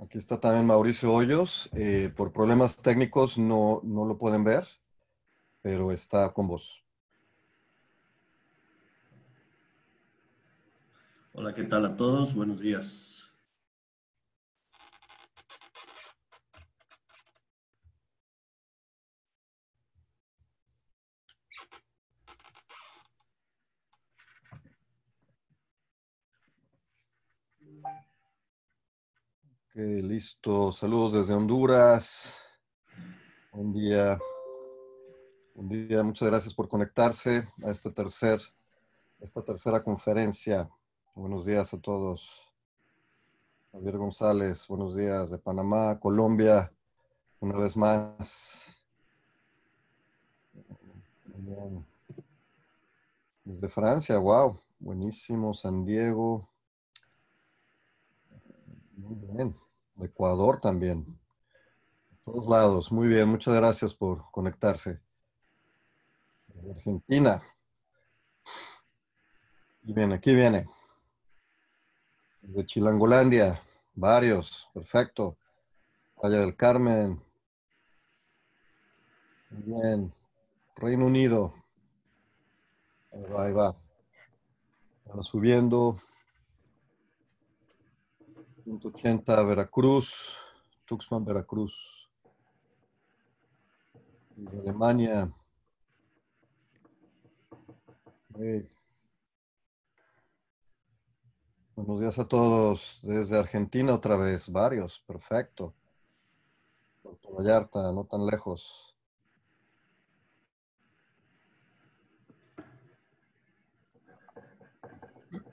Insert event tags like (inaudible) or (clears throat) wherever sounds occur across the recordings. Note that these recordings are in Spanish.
Aquí está también Mauricio Hoyos. Eh, por problemas técnicos no, no lo pueden ver, pero está con vos. Hola, ¿qué tal a todos? Buenos días listo. Saludos desde Honduras. Buen día. Buen día. Muchas gracias por conectarse a este tercer, esta tercera conferencia. Buenos días a todos. Javier González, buenos días de Panamá, Colombia, una vez más. Desde Francia, wow, buenísimo, San Diego. Muy bien. Ecuador también. todos lados. Muy bien, muchas gracias por conectarse. Argentina. bien, aquí viene. De Chilangolandia, varios, perfecto. Playa del Carmen. Muy bien. Reino Unido. Ahí va, ahí va. subiendo. 180 Veracruz, Tuxman, Veracruz. Desde Alemania. Buenos días a todos. Desde Argentina otra vez, varios, perfecto. Puerto Vallarta, no tan lejos.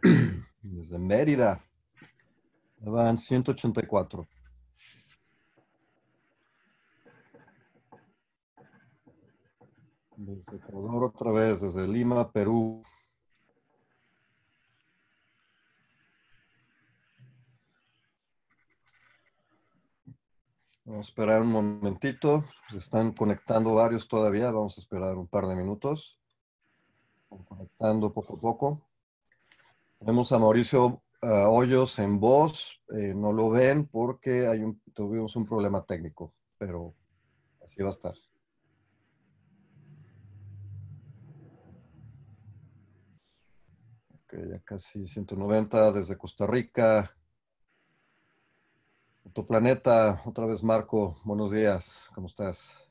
(clears throat) Desde Mérida. Van 184. Desde Ecuador otra vez, desde Lima, Perú. Vamos a esperar un momentito. Se están conectando varios todavía. Vamos a esperar un par de minutos. Conectando poco a poco. Tenemos a Mauricio Ah, hoyos en voz. Eh, no lo ven porque hay tuvimos un problema técnico, pero así va a estar. Ok, ya casi 190 desde Costa Rica. otro planeta otra vez Marco, buenos días, ¿cómo estás?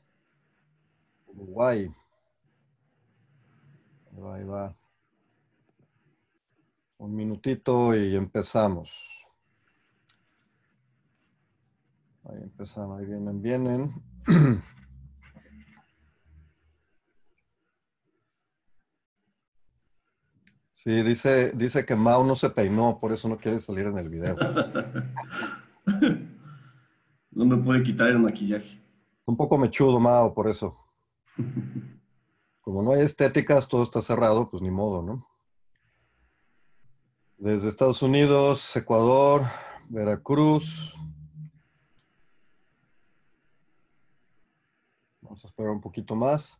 Uruguay. Ahí va, ahí va. Un minutito y empezamos. Ahí empezamos, ahí vienen, vienen. (clears throat) Sí, dice, dice que Mao no se peinó, por eso no quiere salir en el video. (laughs) No me puede quitar el maquillaje. Un poco mechudo, Mao, por eso. (laughs) Como no hay estéticas, todo está cerrado, pues ni modo, ¿no? Desde Estados Unidos, Ecuador, Veracruz. Vamos a esperar un poquito más.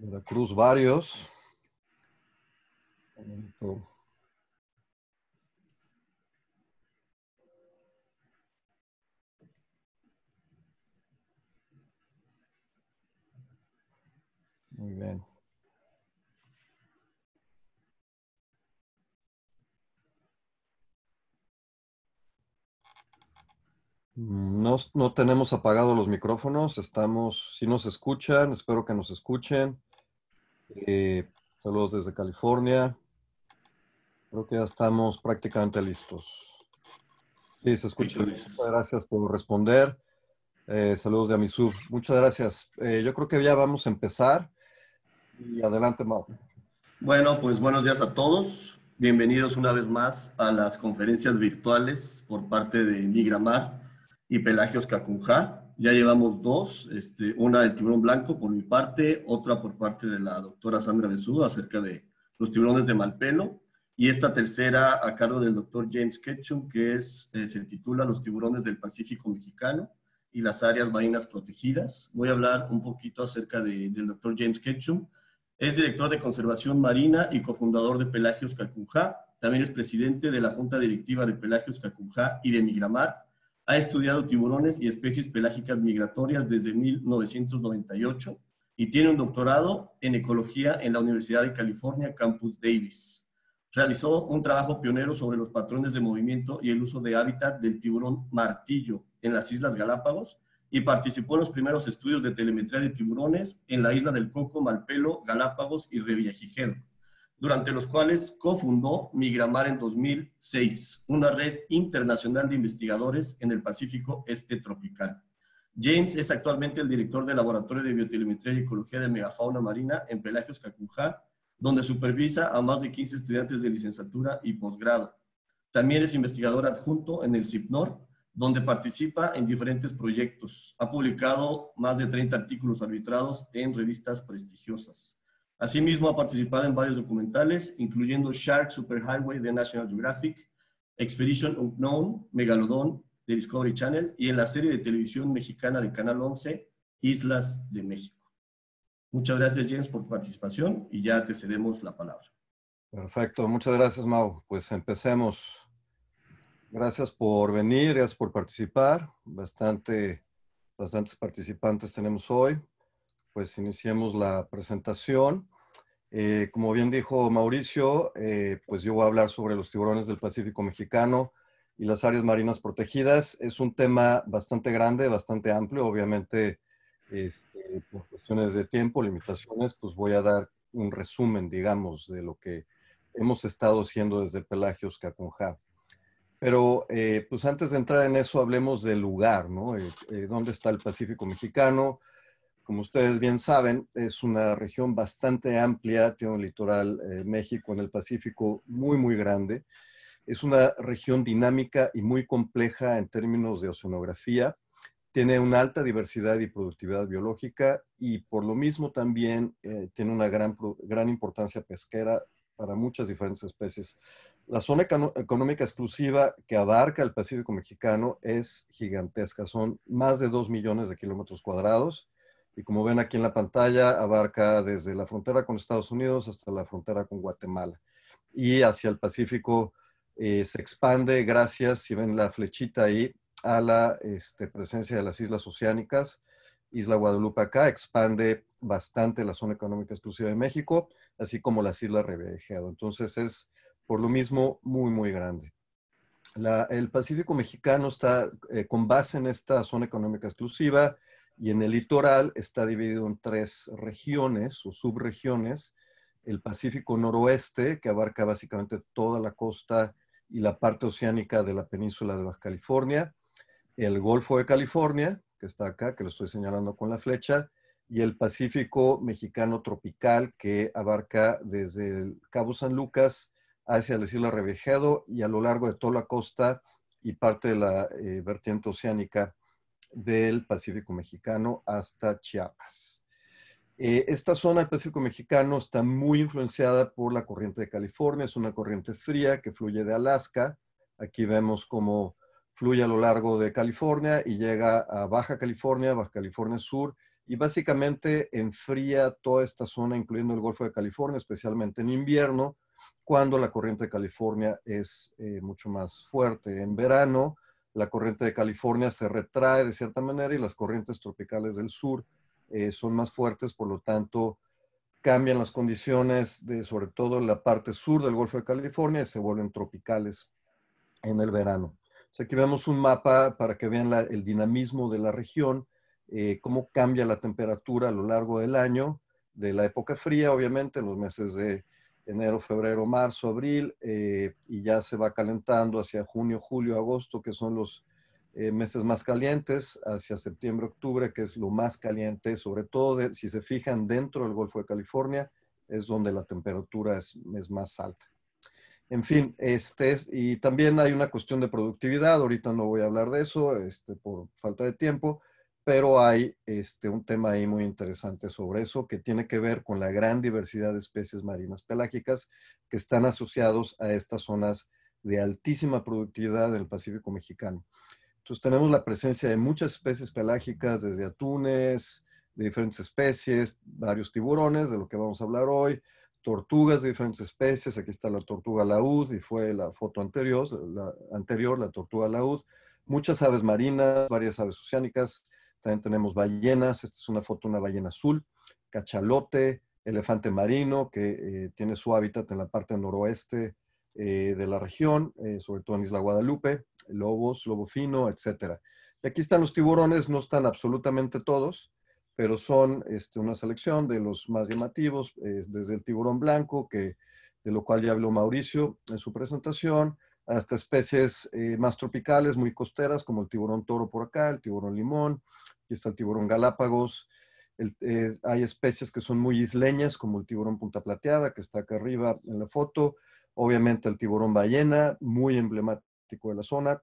Veracruz, varios. Muy bien. Mm, no, tenemos apagados los micrófonos, estamos, si nos escuchan, espero que nos escuchen. Eh, saludos desde California. Creo que ya estamos prácticamente listos. Sí, se escucha. Muchas gracias por responder. Eh, saludos de Amisub. Muchas gracias. Eh, yo creo que ya vamos a empezar. Y adelante, Mau. Bueno, pues buenos días a todos. Bienvenidos una vez más a las conferencias virtuales por parte de Nigramar y Pelagios Cacunjá. Ya llevamos dos, este, una del tiburón blanco por mi parte, otra por parte de la doctora Sandra Besudo acerca de los tiburones de Malpelo y esta tercera a cargo del doctor James Ketchum, que es, eh, se titula Los tiburones del Pacífico Mexicano y las áreas marinas protegidas. Voy a hablar un poquito acerca del doctor James Ketchum. Es director de Conservación Marina y cofundador de Pelagios Calcunjá. También es presidente de la Junta Directiva de Pelagios Calcunjá y de Migramar. Ha estudiado tiburones y especies pelágicas migratorias desde 1998 y tiene un doctorado en ecología en la Universidad de California, Campus Davis. Realizó un trabajo pionero sobre los patrones de movimiento y el uso de hábitat del tiburón martillo en las Islas Galápagos y participó en los primeros estudios de telemetría de tiburones en la isla del Coco, Malpelo, Galápagos y Revillagigedo, durante los cuales cofundó Migramar en 2006, una red internacional de investigadores en el Pacífico Este Tropical. James es actualmente el director del Laboratorio de Biotelemetría y Ecología de Megafauna Marina en Pelagios Cacujá, donde supervisa a más de 15 estudiantes de licenciatura y posgrado. También es investigador adjunto en el CIPNOR donde participa en diferentes proyectos. Ha publicado más de 30 artículos arbitrados en revistas prestigiosas. Asimismo, ha participado en varios documentales, incluyendo Shark Superhighway de National Geographic, Expedition Unknown, Megalodon de Discovery Channel y en la serie de televisión mexicana de Canal 11, Islas de México. Muchas gracias, James, por tu participación y ya te cedemos la palabra. Perfecto, muchas gracias, Mau. Pues empecemos. Gracias por venir, gracias por participar. Bastante, bastantes participantes tenemos hoy. Pues iniciemos la presentación. Eh, como bien dijo Mauricio, eh, pues yo voy a hablar sobre los tiburones del Pacífico Mexicano y las áreas marinas protegidas. Es un tema bastante grande, bastante amplio. Obviamente, este, por cuestiones de tiempo, limitaciones, pues voy a dar un resumen, digamos, de lo que hemos estado haciendo desde Pelagios Cacunjá. Pero eh, pues antes de entrar en eso, hablemos del lugar, ¿no? Eh, eh, ¿Dónde está el Pacífico Mexicano? Como ustedes bien saben, es una región bastante amplia, tiene un litoral México en el Pacífico muy, muy grande. Es una región dinámica y muy compleja en términos de oceanografía. Tiene una alta diversidad y productividad biológica y por lo mismo también tiene una gran, gran importancia pesquera para muchas diferentes especies la zona económica exclusiva que abarca el Pacífico mexicano es gigantesca, son más de 2 millones de kilómetros cuadrados y como ven aquí en la pantalla, abarca desde la frontera con Estados Unidos hasta la frontera con Guatemala y hacia el Pacífico eh, se expande gracias, si ven la flechita ahí, a la este, presencia de las islas oceánicas. Isla Guadalupe acá expande bastante la zona económica exclusiva de México, así como las islas Revillagigedo. Entonces es por lo mismo muy, muy grande. el Pacífico mexicano está eh, con base en esta zona económica exclusiva y en el litoral está dividido en tres regiones o subregiones. El Pacífico noroeste, que abarca básicamente toda la costa y la parte oceánica de la península de Baja California. El Golfo de California, que está acá, que lo estoy señalando con la flecha. Y el Pacífico mexicano tropical, que abarca desde el Cabo San Lucas hacia el Isla Revijedo y a lo largo de toda la costa y parte de la eh, vertiente oceánica del Pacífico mexicano hasta Chiapas. Eh, esta zona del Pacífico mexicano está muy influenciada por la corriente de California, es una corriente fría que fluye de Alaska. Aquí vemos cómo fluye a lo largo de California y llega a Baja California, Baja California Sur, y básicamente enfría toda esta zona, incluyendo el Golfo de California, especialmente en invierno, cuando la corriente de California es eh, mucho más fuerte. En verano, la corriente de California se retrae de cierta manera y las corrientes tropicales del sur eh, son más fuertes, por lo tanto, cambian las condiciones, de, sobre todo la parte sur del Golfo de California, y se vuelven tropicales en el verano. aquí vemos un mapa para que vean el dinamismo de la región, eh, cómo cambia la temperatura a lo largo del año, de la época fría, obviamente, en los meses de enero, febrero, marzo, abril, eh, y ya se va calentando hacia junio, julio, agosto, que son los eh, meses más calientes, hacia septiembre, octubre, que es lo más caliente, sobre todo si se fijan dentro del Golfo de California, es donde la temperatura es, más alta. En fin, este y también hay una cuestión de productividad, ahorita no voy a hablar de eso este, por falta de tiempo, pero hay este, un tema ahí muy interesante sobre eso que tiene que ver con la gran diversidad de especies marinas pelágicas que están asociados a estas zonas de altísima productividad del Pacífico mexicano. Entonces tenemos la presencia de muchas especies pelágicas, desde atunes, de diferentes especies, varios tiburones, de lo que vamos a hablar hoy, tortugas de diferentes especies, aquí está la tortuga laúd y fue la foto anterior, la, anterior, la tortuga laúd, muchas aves marinas, varias aves oceánicas, también tenemos ballenas, esta es una foto de una ballena azul, cachalote, elefante marino, que eh, tiene su hábitat en la parte noroeste eh, de la región, eh, sobre todo en Isla Guadalupe, lobos, lobo fino, etc. Y aquí están los tiburones, no están absolutamente todos, pero son este, una selección de los más llamativos, desde el tiburón blanco, que, de lo cual ya habló Mauricio en su presentación, hasta especies eh, más tropicales, muy costeras, como el tiburón toro por acá, el tiburón limón, aquí está el tiburón galápagos. Eh, hay especies que son muy isleñas, como el tiburón punta plateada, que está acá arriba en la foto. Obviamente el tiburón ballena, muy emblemático de la zona.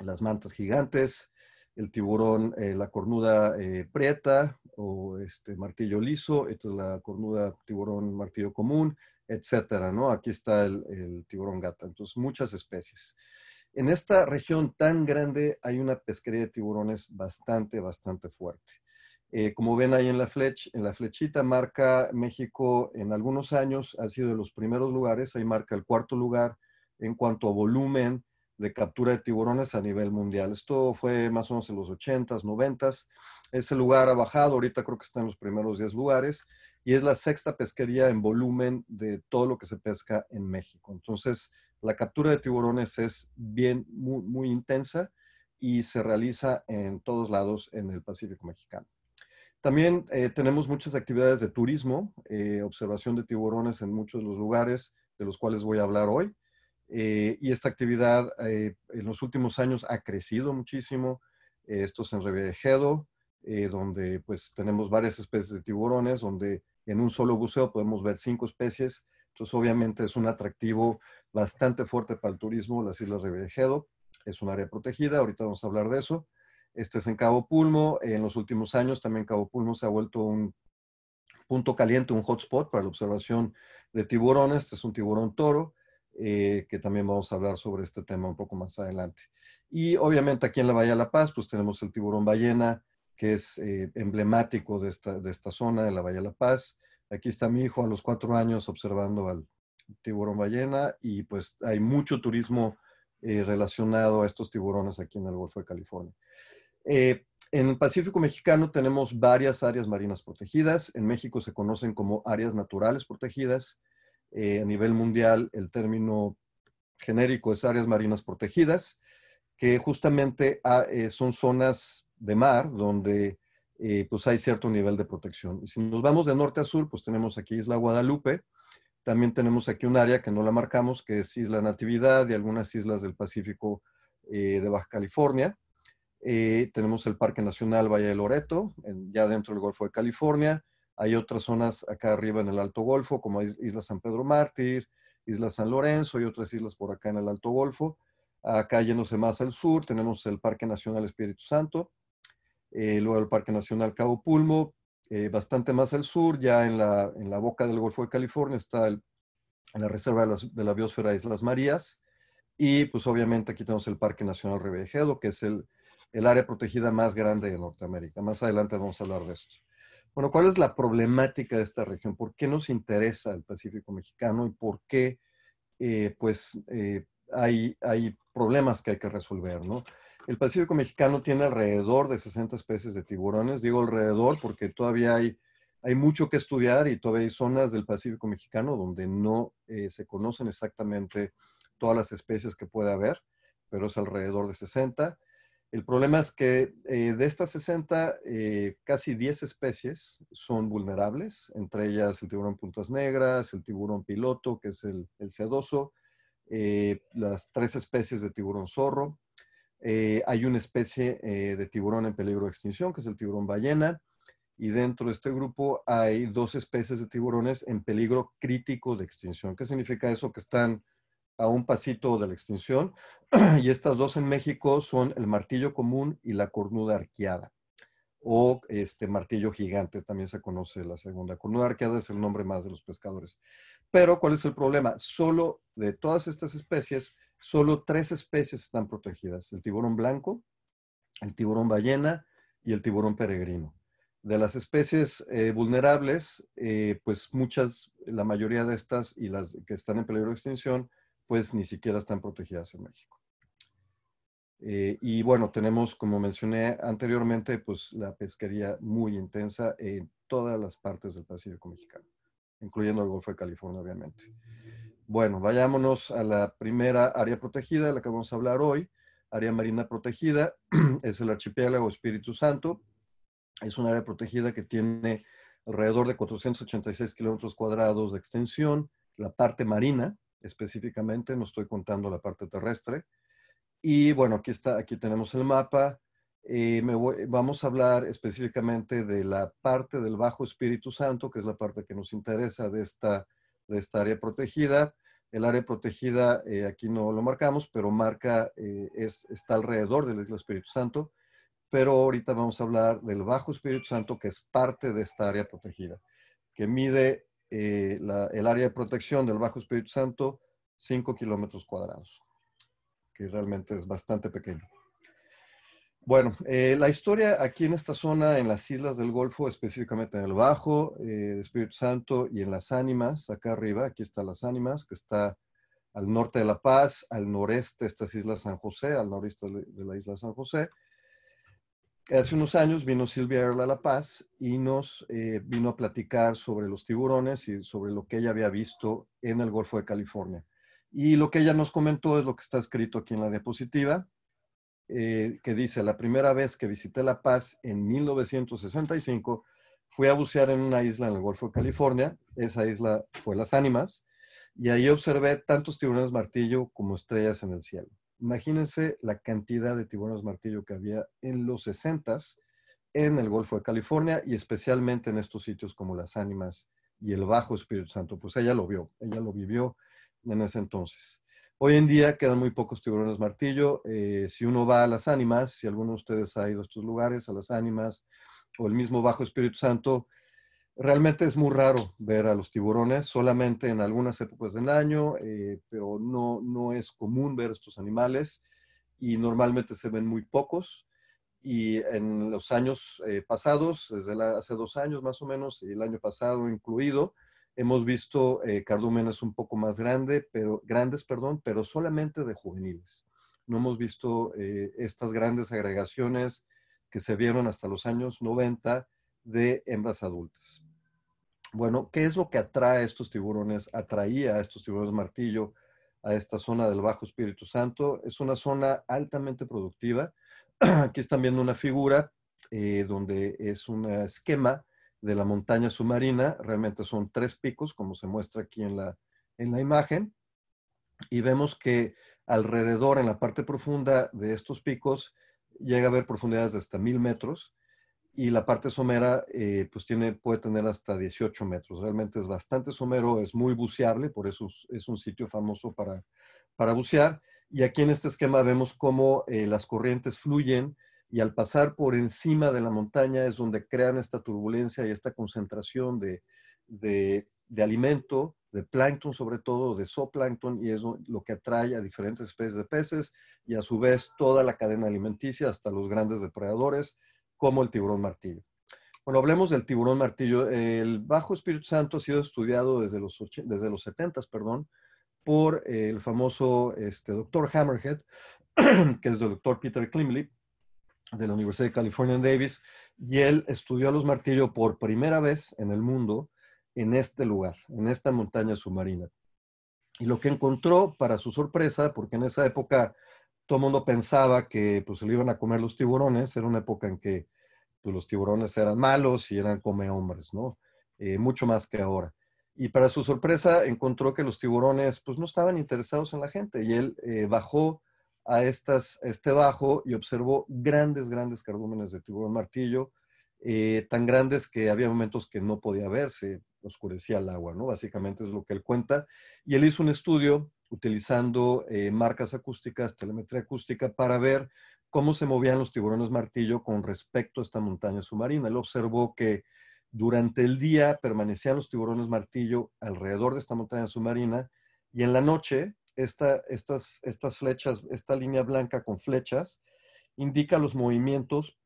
Las mantas gigantes, el tiburón, eh, la cornuda eh, prieta o este martillo liso, esta es la cornuda tiburón martillo común, etcétera, ¿no? Aquí está el, tiburón gata, entonces muchas especies. En esta región tan grande hay una pesquería de tiburones bastante, bastante fuerte. Eh, como ven ahí en la, flech, en la flechita, marca México en algunos años, ha sido de los primeros lugares, ahí marca el cuarto lugar en cuanto a volumen de captura de tiburones a nivel mundial. Esto fue más o menos en los 80s, 90s. Ese lugar ha bajado, ahorita creo que está en los primeros 10 lugares y es la sexta pesquería en volumen de todo lo que se pesca en México. Entonces, la captura de tiburones es bien, muy, intensa y se realiza en todos lados en el Pacífico mexicano. También eh, tenemos muchas actividades de turismo, eh, observación de tiburones en muchos de los lugares de los cuales voy a hablar hoy. Eh, y esta actividad en los últimos años ha crecido muchísimo. esto es en Revejedo, eh, donde pues tenemos varias especies de tiburones, donde en un solo buceo podemos ver cinco especies. Entonces, obviamente es un atractivo bastante fuerte para el turismo, las Islas Revillagigedo. Es un área protegida, ahorita vamos a hablar de eso. Este es en Cabo Pulmo. En los últimos años también Cabo Pulmo se ha vuelto un punto caliente, un hotspot para la observación de tiburones. Este es un tiburón toro, eh, que también vamos a hablar sobre este tema un poco más adelante. Y obviamente aquí en la Bahía de La Paz, pues tenemos el tiburón ballena, que es eh, emblemático de esta, zona, de la Bahía de La Paz. Aquí está mi hijo a los cuatro años observando al tiburón ballena y pues hay mucho turismo eh, relacionado a estos tiburones aquí en el Golfo de California. Eh, en el Pacífico mexicano tenemos varias áreas marinas protegidas. En México se conocen como áreas naturales protegidas. a nivel mundial el término genérico es áreas marinas protegidas, que justamente ah, son zonas de mar, donde eh, pues hay cierto nivel de protección. Y si nos vamos de norte a sur, pues tenemos aquí Isla Guadalupe, también tenemos aquí un área que no la marcamos, que es Isla Natividad y algunas islas del Pacífico eh, de Baja California. Eh, tenemos el Parque Nacional Valle de Loreto, ya dentro del Golfo de California. Hay otras zonas acá arriba en el Alto Golfo, como Isla San Pedro Mártir, Isla San Lorenzo y otras islas por acá en el Alto Golfo. Acá yéndose más al sur, tenemos el Parque Nacional Espíritu Santo, eh, luego el Parque Nacional Cabo Pulmo, eh, bastante más al sur, ya en la, en la, boca del Golfo de California está en la Reserva de, de, la Biosfera Islas Marías, y pues obviamente aquí tenemos el Parque Nacional Revejedo, que es el, el área protegida más grande de Norteamérica. Más adelante vamos a hablar de esto. Bueno, ¿cuál es la problemática de esta región? ¿Por qué nos interesa el Pacífico mexicano y por qué eh, pues, hay, hay, problemas que hay que resolver? ¿no? El Pacífico mexicano tiene alrededor de 60 especies de tiburones. Digo alrededor porque todavía hay, hay mucho que estudiar y todavía hay zonas del Pacífico mexicano donde no eh, se conocen exactamente todas las especies que puede haber, pero es alrededor de 60. El problema es que eh, de estas 60, eh, casi 10 especies son vulnerables, entre ellas el tiburón puntas negras, el tiburón piloto, que es el sedoso, las tres especies de tiburón zorro, eh, hay una especie eh, de tiburón en peligro de extinción, que es el tiburón ballena, y dentro de este grupo hay dos especies de tiburones en peligro crítico de extinción. ¿Qué significa eso? Que están a un pasito de la extinción, (clears throat) y estas dos en México son el martillo común y la cornuda arqueada, o este martillo gigante, también se conoce la segunda. Cornuda arqueada es el nombre más de los pescadores. Pero, ¿cuál es el problema? Solo de todas estas especies, Solo tres especies están protegidas, el tiburón blanco, el tiburón ballena y el tiburón peregrino. De las especies eh, vulnerables, eh, pues muchas, la mayoría de estas y las que están en peligro de extinción, pues ni siquiera están protegidas en México. Eh, y bueno, tenemos, como mencioné anteriormente, pues la pesquería muy intensa en todas las partes del Pacífico mexicano, incluyendo el Golfo de California, obviamente. Bueno, vayámonos a la primera área protegida, de la que vamos a hablar hoy. Área marina protegida (clears throat) es el archipiélago Espíritu Santo. Es un área protegida que tiene alrededor de 486 kilómetros cuadrados de extensión. La parte marina, específicamente, no estoy contando la parte terrestre. Y bueno, aquí, está, aquí tenemos el mapa. Eh, vamos a hablar específicamente de la parte del Bajo Espíritu Santo, que es la parte que nos interesa de esta de esta área protegida. El área protegida, eh, aquí no lo marcamos, pero marca, eh, es, está alrededor del Espíritu Santo, pero ahorita vamos a hablar del Bajo Espíritu Santo, que es parte de esta área protegida, que mide eh, el área de protección del Bajo Espíritu Santo 5 kilómetros cuadrados, que realmente es bastante pequeño. Bueno, eh, la historia aquí en esta zona, en las islas del Golfo, específicamente en el Bajo, eh, Espíritu Santo y en las Ánimas, acá arriba, aquí está las Ánimas, que está al norte de La Paz, al noreste de estas islas San José, al noreste de la isla San José. Hace unos años vino Silvia Erla a La Paz y nos eh, vino a platicar sobre los tiburones y sobre lo que ella había visto en el Golfo de California. Y lo que ella nos comentó es lo que está escrito aquí en la diapositiva. Eh, que dice, la primera vez que visité La Paz en 1965, fui a bucear en una isla en el Golfo de California, esa isla fue Las Ánimas, y ahí observé tantos tiburones martillo como estrellas en el cielo. Imagínense la cantidad de tiburones martillo que había en los 60s en el Golfo de California y especialmente en estos sitios como Las Ánimas y el Bajo Espíritu Santo. Pues ella lo vio, ella lo vivió en ese entonces. Hoy en día quedan muy pocos tiburones martillo. Eh, si uno va a las ánimas, si alguno de ustedes ha ido a estos lugares, a las ánimas o el mismo Bajo Espíritu Santo, realmente es muy raro ver a los tiburones, solamente en algunas épocas del año, eh, pero no, no es común ver estos animales y normalmente se ven muy pocos. Y en los años eh, pasados, desde hace dos años más o menos, y el año pasado incluido, Hemos visto eh, cardúmenes un poco más grande, pero, grandes, perdón, pero solamente de juveniles. No hemos visto eh, estas grandes agregaciones que se vieron hasta los años 90 de hembras adultas. Bueno, ¿qué es lo que atrae a estos tiburones? Atraía a estos tiburones martillo a esta zona del Bajo Espíritu Santo. Es una zona altamente productiva. (clears throat) Aquí están viendo una figura eh, donde es un esquema de la montaña submarina. Realmente son tres picos, como se muestra aquí en la, imagen. Y vemos que alrededor, en la parte profunda de estos picos, llega a haber profundidades de hasta mil metros. Y la parte somera, eh, pues tiene, puede tener hasta 18 metros. Realmente es bastante somero, es muy buceable, por eso es un sitio famoso para, bucear. Y aquí en este esquema vemos cómo eh, las corrientes fluyen y al pasar por encima de la montaña es donde crean esta turbulencia y esta concentración de, de, alimento, de plancton sobre todo, de zooplancton, y es lo que atrae a diferentes especies de peces y a su vez toda la cadena alimenticia hasta los grandes depredadores como el tiburón martillo. Bueno, hablemos del tiburón martillo. El bajo Espíritu Santo ha sido estudiado desde los, desde los 70s, perdón, por el famoso este, doctor Hammerhead, (clears throat) que es el doctor Peter Klimley, de la Universidad de California en Davis, y él estudió a los martillos por primera vez en el mundo en este lugar, en esta montaña submarina. Y lo que encontró, para su sorpresa, porque en esa época todo el mundo pensaba que pues, se le iban a comer los tiburones, era una época en que pues, los tiburones eran malos y eran come hombres, ¿no? Eh, mucho más que ahora. Y para su sorpresa encontró que los tiburones pues, no estaban interesados en la gente y él eh, bajó a estas, este bajo y observó grandes, grandes cardúmenes de tiburón martillo, eh, tan grandes que había momentos que no podía verse, oscurecía el agua, ¿no? Básicamente es lo que él cuenta. Y él hizo un estudio utilizando eh, marcas acústicas, telemetría acústica, para ver cómo se movían los tiburones martillo con respecto a esta montaña submarina. Él observó que durante el día permanecían los tiburones martillo alrededor de esta montaña submarina y en la noche esta, estas, flechas, esta línea blanca con flechas, indica los movimientos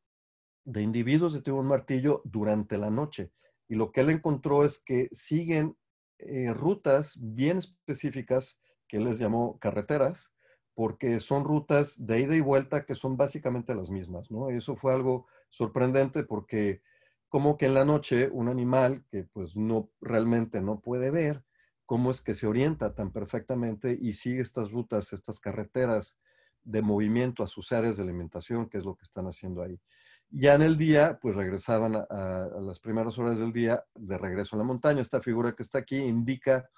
de individuos de tiburón martillo durante la noche. Y lo que él encontró es que siguen eh, rutas bien específicas que él les llamó carreteras, porque son rutas de ida y vuelta que son básicamente las mismas, ¿no? Y eso fue algo sorprendente porque como que en la noche un animal que pues no realmente no puede ver, cómo es que se orienta tan perfectamente y sigue estas rutas, estas carreteras de movimiento a sus áreas de alimentación, que es lo que están haciendo ahí. Ya en el día, pues regresaban a, las primeras horas del día de regreso a la montaña. Esta figura que está aquí indica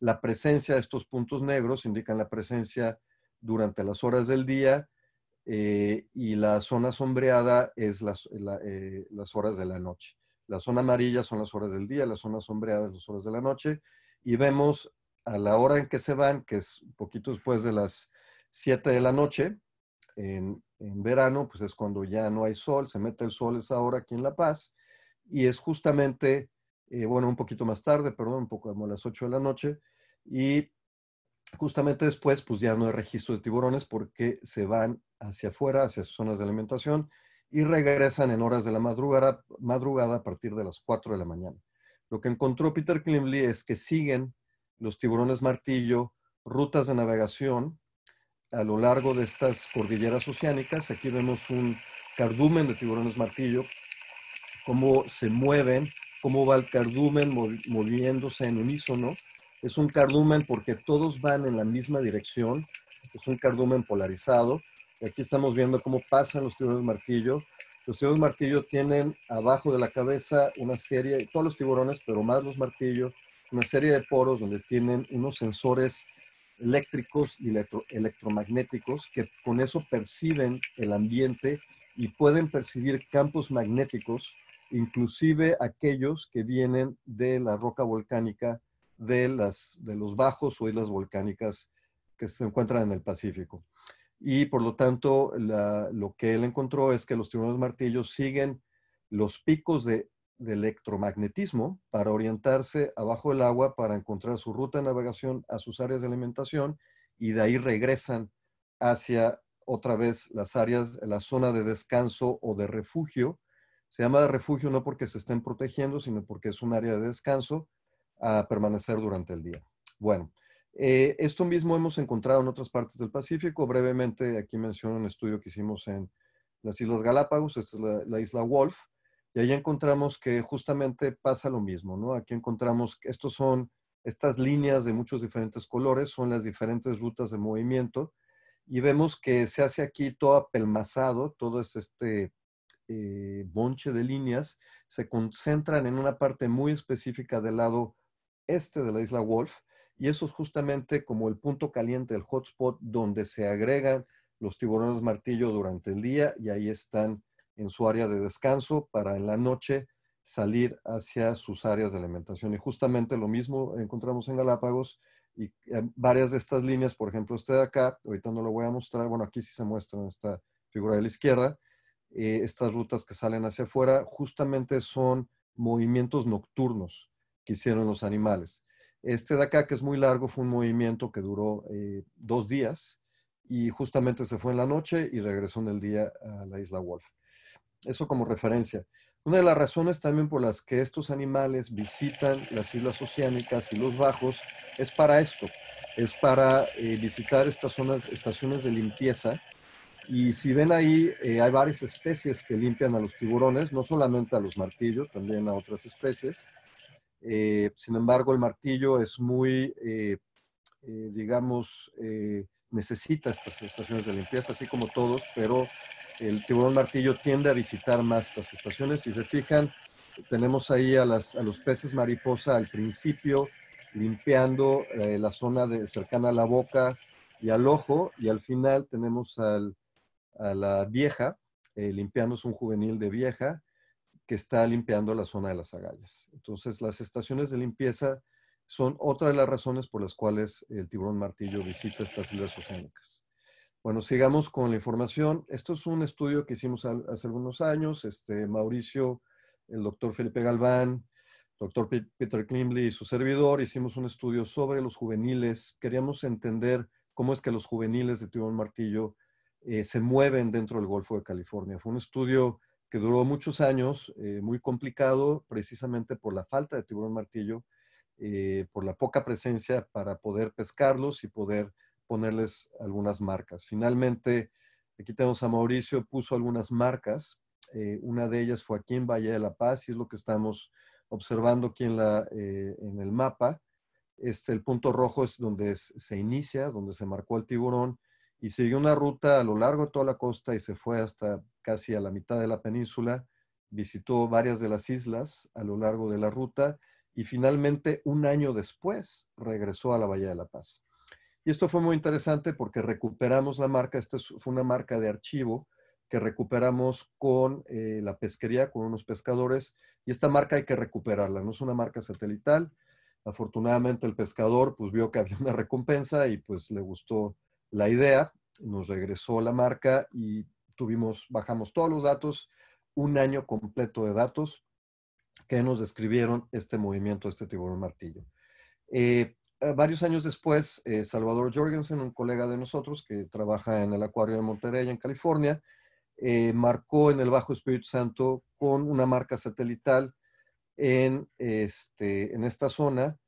la presencia de estos puntos negros, indican la presencia durante las horas del día, eh, y la zona sombreada es las, eh, las, horas de la noche. La zona amarilla son las horas del día, la zona sombreada son las horas de la noche y vemos a la hora en que se van, que es un poquito después de las 7 de la noche, en, verano, pues es cuando ya no hay sol, se mete el sol esa hora aquí en La Paz, y es justamente, eh, bueno, un poquito más tarde, perdón, un poco como las 8 de la noche, y justamente después, pues ya no hay registro de tiburones porque se van hacia afuera, hacia sus zonas de alimentación, y regresan en horas de la madrugada, madrugada a partir de las 4 de la mañana. Lo que encontró Peter Klimley es que siguen los tiburones martillo rutas de navegación a lo largo de estas cordilleras oceánicas. Aquí vemos un cardumen de tiburones martillo, cómo se mueven, cómo va el cardumen moviéndose en unísono. Es un cardumen porque todos van en la misma dirección, es un cardumen polarizado. Aquí estamos viendo cómo pasan los tiburones martillo los tiburones martillo tienen abajo de la cabeza una serie, todos los tiburones, pero más los martillos, una serie de poros donde tienen unos sensores eléctricos y electromagnéticos que con eso perciben el ambiente y pueden percibir campos magnéticos, inclusive aquellos que vienen de la roca volcánica de, de los bajos o islas volcánicas que se encuentran en el Pacífico y por lo tanto lo que él encontró es que los tiburones martillos siguen los picos de, de, electromagnetismo para orientarse abajo del agua para encontrar su ruta de navegación a sus áreas de alimentación y de ahí regresan hacia otra vez las áreas, la zona de descanso o de refugio. Se llama de refugio no porque se estén protegiendo, sino porque es un área de descanso a permanecer durante el día. Bueno, eh, esto mismo hemos encontrado en otras partes del Pacífico. Brevemente, aquí menciono un estudio que hicimos en las Islas Galápagos, esta es la, isla Wolf, y ahí encontramos que justamente pasa lo mismo, ¿no? Aquí encontramos, estos son, estas líneas de muchos diferentes colores son las diferentes rutas de movimiento, y vemos que se hace aquí todo apelmazado, todo este eh, bonche de líneas, se concentran en una parte muy específica del lado este de la isla Wolf, y eso es justamente como el punto caliente, el hotspot, donde se agregan los tiburones martillo durante el día y ahí están en su área de descanso para en la noche salir hacia sus áreas de alimentación. Y justamente lo mismo encontramos en Galápagos y varias de estas líneas, por ejemplo, este de acá, ahorita no lo voy a mostrar, bueno, aquí sí se muestra en esta figura de la izquierda, eh, estas rutas que salen hacia afuera, justamente son movimientos nocturnos que hicieron los animales. Este de acá, que es muy largo, fue un movimiento que duró eh, dos días y justamente se fue en la noche y regresó en el día a la isla Wolf. Eso como referencia. Una de las razones también por las que estos animales visitan las islas oceánicas y los bajos es para esto, es para eh, visitar estas zonas, estaciones de limpieza. Y si ven ahí, eh, hay varias especies que limpian a los tiburones, no solamente a los martillos, también a otras especies. Eh, sin embargo, el martillo es muy, eh, eh, digamos, necesita estas estaciones de limpieza, así como todos, pero el tiburón martillo tiende a visitar más estas estaciones. Si se fijan, tenemos ahí a, los peces mariposa al principio limpiando la zona cercana a la boca y al ojo, y al final tenemos a la vieja, limpiándose un juvenil de vieja, que está limpiando la zona de las agallas. Entonces, las estaciones de limpieza son otra de las razones por las cuales el tiburón martillo visita estas islas oceánicas. Bueno, sigamos con la información. Esto es un estudio que hicimos hace algunos años. Este, Mauricio, el doctor Felipe Galván, doctor Peter Klimley y su servidor hicimos un estudio sobre los juveniles. Queríamos entender cómo es que los juveniles de tiburón martillo eh, se mueven dentro del Golfo de California. Fue un estudio que duró muchos años, eh, muy complicado precisamente por la falta de tiburón martillo, eh, por la poca presencia para poder pescarlos y poder ponerles algunas marcas. Finalmente, aquí tenemos a Mauricio, puso algunas marcas. Eh, una de ellas fue aquí en Bahía de la Paz y es lo que estamos observando aquí en, la, en el mapa. Este, el punto rojo es donde se inicia, donde se marcó el tiburón y siguió una ruta a lo largo de toda la costa y se fue hasta casi a la mitad de la península, visitó varias de las islas a lo largo de la ruta y finalmente un año después regresó a la Bahía de la Paz. Y esto fue muy interesante porque recuperamos la marca, esta fue una marca de archivo que recuperamos con eh, la pesquería, con unos pescadores, y esta marca hay que recuperarla, no es una marca satelital. Afortunadamente el pescador pues vio que había una recompensa y pues le gustó la idea, nos regresó la marca y tuvimos, bajamos todos los datos, un año completo de datos que nos describieron este movimiento, este tiburón martillo. Eh, varios años después, eh, Salvador Jorgensen, un colega de nosotros que trabaja en el Acuario de Monterrey, en California, eh, marcó en el Bajo Espíritu Santo con una marca satelital en, este, en esta zona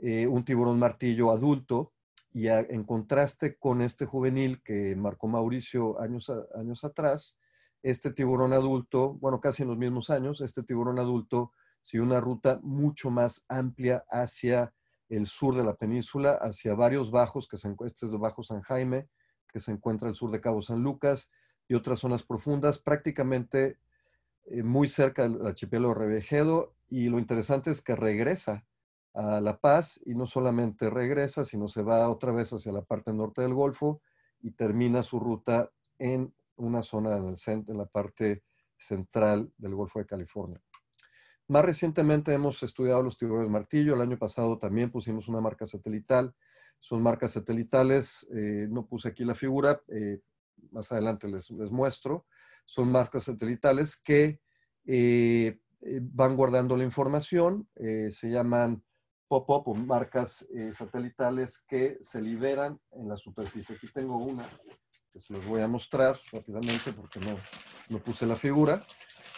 un tiburón martillo adulto y en contraste con este juvenil que marcó Mauricio años, años atrás, este tiburón adulto, bueno, casi en los mismos años, este tiburón adulto siguió una ruta mucho más amplia hacia el sur de la península, hacia varios bajos, que se, este es el Bajo San Jaime, que se encuentra al sur de Cabo San Lucas, y otras zonas profundas, prácticamente eh, muy cerca del archipiélago Revejedo. Y lo interesante es que regresa a La Paz y no solamente regresa, sino se va otra vez hacia la parte norte del Golfo y termina su ruta en una zona en, la parte central del Golfo de California. Más recientemente hemos estudiado los tiburones martillo. El año pasado también pusimos una marca satelital. Son marcas satelitales. Eh, no puse aquí la figura. Eh, más adelante les, muestro. Son marcas satelitales que eh, van guardando la información. se llaman pop-up o marcas eh, satelitales que se liberan en la superficie. Aquí tengo una que se los voy a mostrar rápidamente porque no, no puse la figura.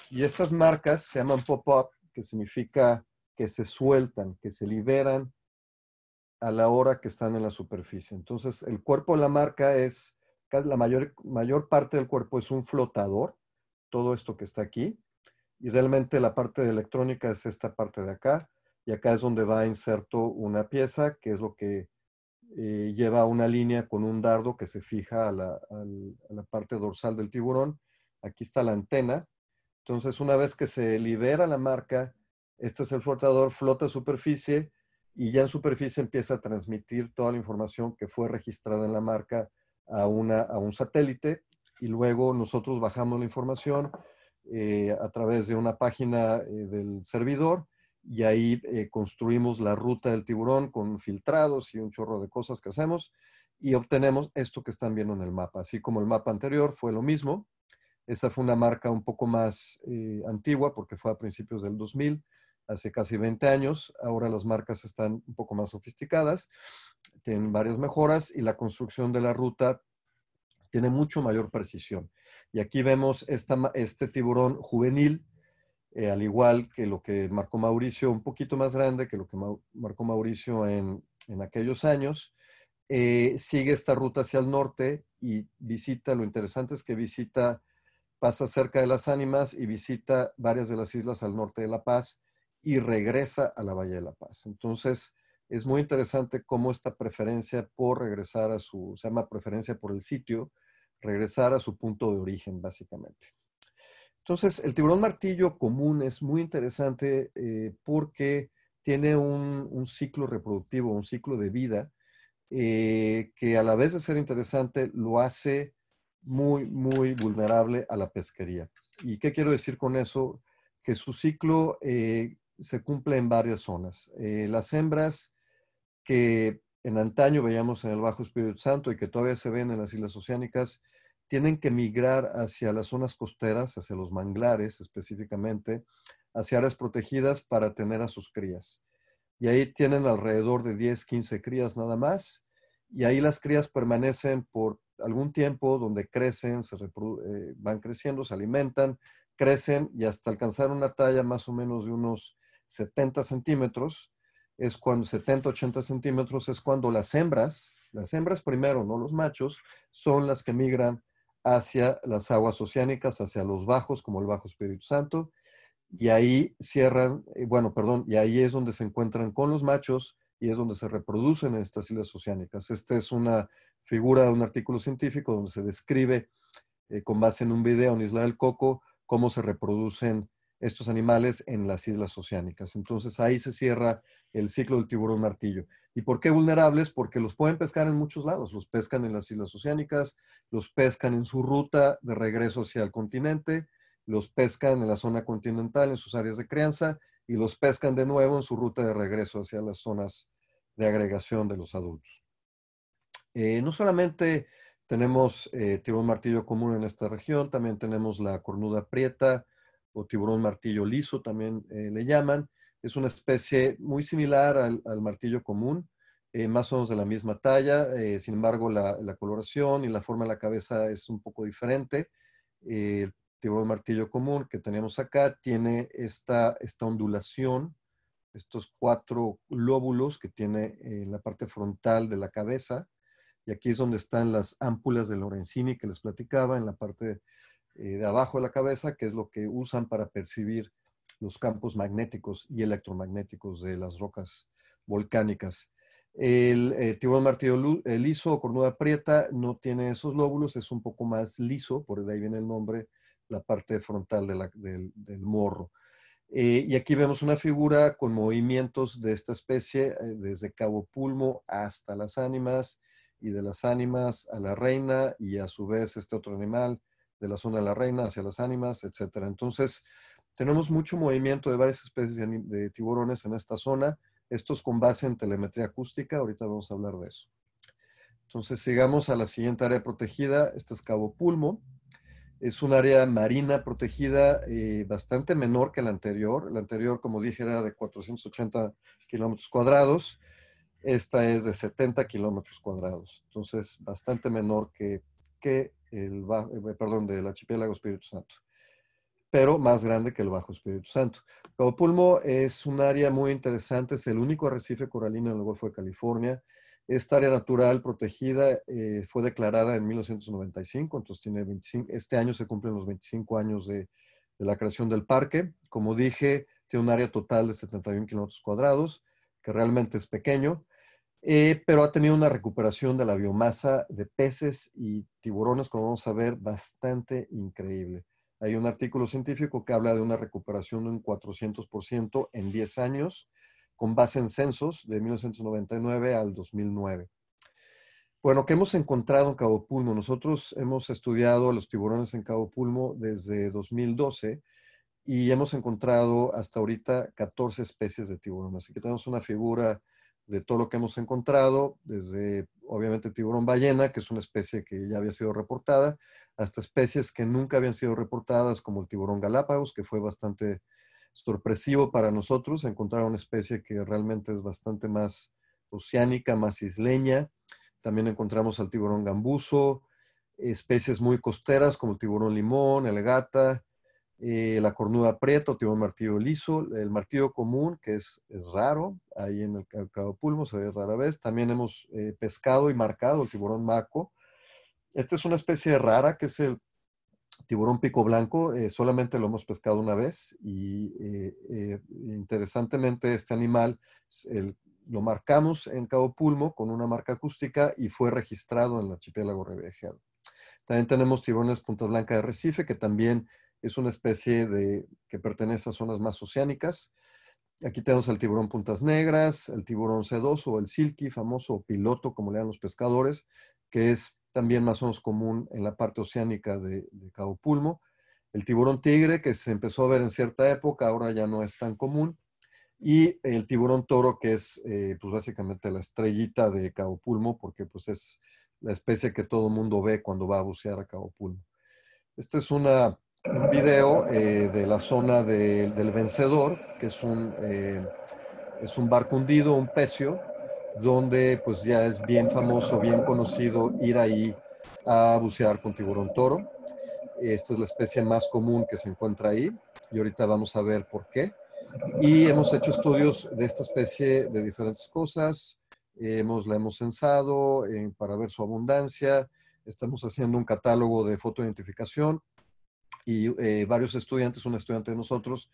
Y estas marcas se llaman pop-up, que significa que se sueltan, que se liberan a la hora que están en la superficie. Entonces, el cuerpo de la marca es, la mayor, mayor parte del cuerpo es un flotador, todo esto que está aquí, y realmente la parte de electrónica es esta parte de acá y acá es donde va inserto una pieza, que es lo que eh, lleva una línea con un dardo que se fija a la, parte dorsal del tiburón. Aquí está la antena. Entonces, una vez que se libera la marca, este es el flotador, flota a superficie y ya en superficie empieza a transmitir toda la información que fue registrada en la marca a, a un satélite y luego nosotros bajamos la información eh, a través de una página eh, del servidor y ahí eh, construimos la ruta del tiburón con filtrados y un chorro de cosas que hacemos y obtenemos esto que están viendo en el mapa. Así como el mapa anterior fue lo mismo, esta fue una marca un poco más eh, antigua porque fue a principios del 2000, hace casi 20 años. Ahora las marcas están un poco más sofisticadas, tienen varias mejoras y la construcción de la ruta tiene mucho mayor precisión. Y aquí vemos esta, este tiburón juvenil eh, al igual que lo que marcó Mauricio, un poquito más grande que lo que marcó Mauricio en, aquellos años, eh, sigue esta ruta hacia el norte y visita, lo interesante es que visita, pasa cerca de las ánimas y visita varias de las islas al norte de La Paz y regresa a la Bahía de La Paz. Entonces, es muy interesante cómo esta preferencia por regresar a su, se llama preferencia por el sitio, regresar a su punto de origen, básicamente. Entonces, el tiburón martillo común es muy interesante eh, porque tiene un, ciclo reproductivo, un ciclo de vida, eh, que a la vez de ser interesante lo hace muy, muy vulnerable a la pesquería. ¿Y qué quiero decir con eso? Que su ciclo eh, se cumple en varias zonas. las hembras que en antaño veíamos en el Bajo Espíritu Santo y que todavía se ven en las islas oceánicas tienen que migrar hacia las zonas costeras, hacia los manglares específicamente, hacia áreas protegidas para tener a sus crías. Y ahí tienen alrededor de 10, 15 crías nada más. Y ahí las crías permanecen por algún tiempo donde crecen, eh, van creciendo, se alimentan, crecen y hasta alcanzar una talla más o menos de unos 70 centímetros, es cuando 70, 80 centímetros es cuando las hembras, las hembras primero, no los machos, son las que migran hacia las aguas oceánicas, hacia los bajos, como el Bajo Espíritu Santo, y ahí cierran, eh, bueno, perdón, y ahí es donde se encuentran con los machos y es donde se reproducen en estas islas oceánicas. Esta es una figura de un artículo científico donde se describe eh, con base en un video en Isla del Coco cómo se reproducen estos animales en las islas oceánicas. Entonces ahí se cierra el ciclo del tiburón martillo. ¿Y por qué vulnerables? Porque los pueden pescar en muchos lados. Los pescan en las islas oceánicas, los pescan en su ruta de regreso hacia el continente, los pescan en la zona continental, en sus áreas de crianza, y los pescan de nuevo en su ruta de regreso hacia las zonas de agregación de los adultos. Eh, no solamente tenemos eh, tiburón martillo común en esta región, también tenemos la cornuda prieta, o tiburón martillo liso también eh, le llaman. Es una especie muy similar al, martillo común, eh, más o menos de la misma talla, eh, sin embargo la, coloración y la forma de la cabeza es un poco diferente. el tiburón martillo común que tenemos acá tiene esta, esta ondulación, estos cuatro lóbulos que tiene en la parte frontal de la cabeza, y aquí es donde están las ámpulas de Lorenzini que les platicaba en la parte eh, de abajo de la cabeza, que es lo que usan para percibir los campos magnéticos y electromagnéticos de las rocas volcánicas. El eh, tiburón martillo liso o cornuda prieta no tiene esos lóbulos, es un poco más liso, por ahí viene el nombre, la parte frontal del, morro. Eh, y aquí vemos una figura con movimientos de esta especie, desde Cabo Pulmo hasta las ánimas, y de las ánimas a la reina, y a su vez este otro animal, de la zona de la reina hacia las ánimas, etc. Entonces, tenemos mucho movimiento de varias especies de tiburones en esta zona. Esto es con base en telemetría acústica. Ahorita vamos a hablar de eso. Entonces, sigamos a la siguiente área protegida. Este es Cabo Pulmo. Es un área marina protegida eh, bastante menor que la anterior. La anterior, como dije, era de 480 kilómetros cuadrados. Esta es de 70 kilómetros cuadrados. Entonces, bastante menor que, que el eh, perdón, del archipiélago Espíritu Santo, pero más grande que el Bajo Espíritu Santo. Cabo Pulmo es un área muy interesante, es el único arrecife coralino en el Golfo de California. Esta área natural protegida eh, fue declarada en 1995, entonces tiene 25, este año se cumplen los 25 años de, de la creación del parque. Como dije, tiene un área total de 71 kilómetros cuadrados, que realmente es pequeño, eh, pero ha tenido una recuperación de la biomasa de peces y tiburones, como vamos a ver, bastante increíble. Hay un artículo científico que habla de una recuperación de un 400% en 10 años, con base en censos de 1999 al 2009. Bueno, ¿qué hemos encontrado en Cabo Pulmo? Nosotros hemos estudiado a los tiburones en Cabo Pulmo desde 2012 y hemos encontrado hasta ahorita 14 especies de tiburones. que tenemos una figura de todo lo que hemos encontrado, desde obviamente tiburón ballena, que es una especie que ya había sido reportada, hasta especies que nunca habían sido reportadas, como el tiburón galápagos, que fue bastante sorpresivo para nosotros encontrar una especie que realmente es bastante más oceánica, más isleña. También encontramos al tiburón gambuso, especies muy costeras como el tiburón limón, el gata, eh, la cornuda preta o tiburón martillo liso, el martillo común, que es, raro, ahí en el cabo pulmo se ve rara vez. También hemos eh, pescado y marcado el tiburón maco. Esta es una especie rara que es el tiburón pico blanco, eh, solamente lo hemos pescado una vez y interesantemente este animal, lo marcamos en Cabo Pulmo con una marca acústica y fue registrado en el archipiélago reviejado. También tenemos tiburones punta blanca de Recife, que también es una especie de, que pertenece a zonas más oceánicas. Aquí tenemos el tiburón puntas negras, el tiburón sedoso, el silky, famoso piloto, como le llaman los pescadores, que es también más o menos común en la parte oceánica de, Cabo Pulmo. El tiburón tigre, que se empezó a ver en cierta época, ahora ya no es tan común. Y el tiburón toro, que es eh, pues básicamente la estrellita de Cabo Pulmo, porque pues es la especie que todo mundo ve cuando va a bucear a Cabo Pulmo. Esta es una un video eh, de la zona del vencedor, que es un, eh, es un barco hundido, un pecio, donde pues ya es bien famoso, bien conocido ir ahí a bucear con tiburón toro. Esta es la especie más común que se encuentra ahí y ahorita vamos a ver por qué. Y hemos hecho estudios de esta especie de diferentes cosas, hemos, la hemos censado eh, para ver su abundancia, estamos haciendo un catálogo de fotoidentificación y eh, varios estudiantes, un estudiante de nosotros,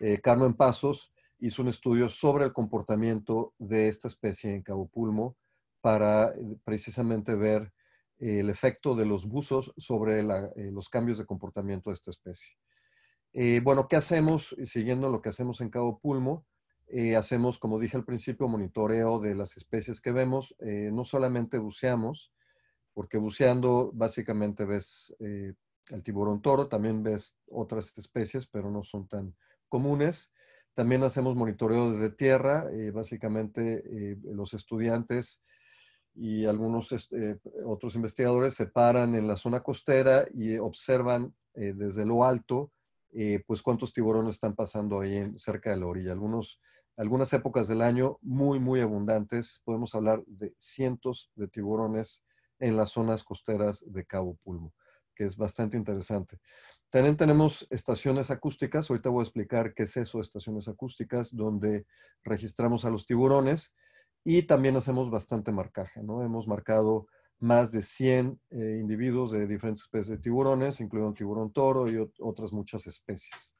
eh, Carmen Pasos, hizo un estudio sobre el comportamiento de esta especie en Cabo Pulmo para eh, precisamente ver el efecto de los buzos sobre los cambios de comportamiento de esta especie. bueno, ¿qué hacemos? Siguiendo lo que hacemos en Cabo Pulmo, hacemos, como dije al principio, monitoreo de las especies que vemos. no solamente buceamos, porque buceando básicamente ves el tiburón toro, también ves otras especies, pero no son tan comunes. También hacemos monitoreo desde tierra, eh, básicamente eh, los estudiantes y algunos eh, otros investigadores se paran en la zona costera y observan desde lo alto pues cuántos tiburones están pasando ahí cerca de la orilla. Algunos, algunas épocas del año muy, muy abundantes, podemos hablar de cientos de tiburones en las zonas costeras de Cabo Pulmo que es bastante interesante. También tenemos estaciones acústicas, ahorita voy a explicar qué es eso, estaciones acústicas, donde registramos a los tiburones y también hacemos bastante marcaje, ¿no? Hemos marcado más de 100 eh, individuos de diferentes especies de tiburones, incluido un tiburón toro y otras muchas especies.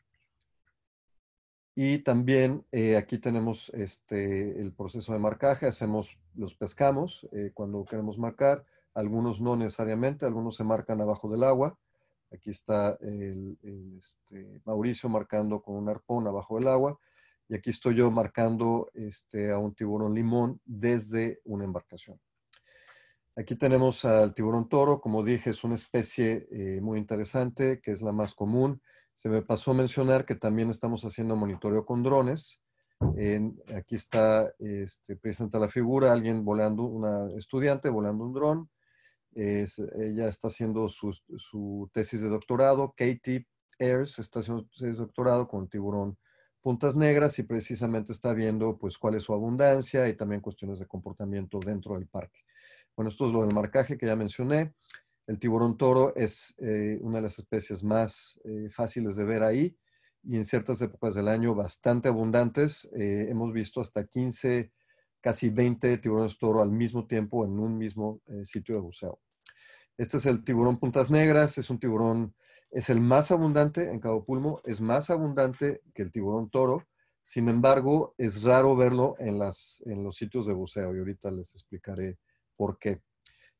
Y también eh, aquí tenemos este, el proceso de marcaje, hacemos, los pescamos eh, cuando queremos marcar, algunos no necesariamente, algunos se marcan abajo del agua. Aquí está este, Mauricio marcando con un arpón abajo del agua y aquí estoy yo marcando este, a un tiburón limón desde una embarcación. Aquí tenemos al tiburón toro, como dije, es una especie eh, muy interesante, que es la más común. Se me pasó a mencionar que también estamos haciendo monitoreo con drones. aquí está, este, presenta la figura, alguien volando, una estudiante volando un dron ella está haciendo su, tesis de doctorado, Katie Ayers está haciendo su tesis de doctorado con tiburón puntas negras y precisamente está viendo pues cuál es su abundancia y también cuestiones de comportamiento dentro del parque. Bueno, esto es lo del marcaje que ya mencioné. El tiburón toro es eh, una de las especies más eh, fáciles de ver ahí y en ciertas épocas del año bastante abundantes. Eh, hemos visto hasta 15 casi 20 tiburones toro al mismo tiempo en un mismo eh, sitio de buceo. Este es el tiburón puntas negras, es un tiburón, es el más abundante en Cabo Pulmo, es más abundante que el tiburón toro, sin embargo, es raro verlo en, los sitios de buceo y ahorita les explicaré por qué.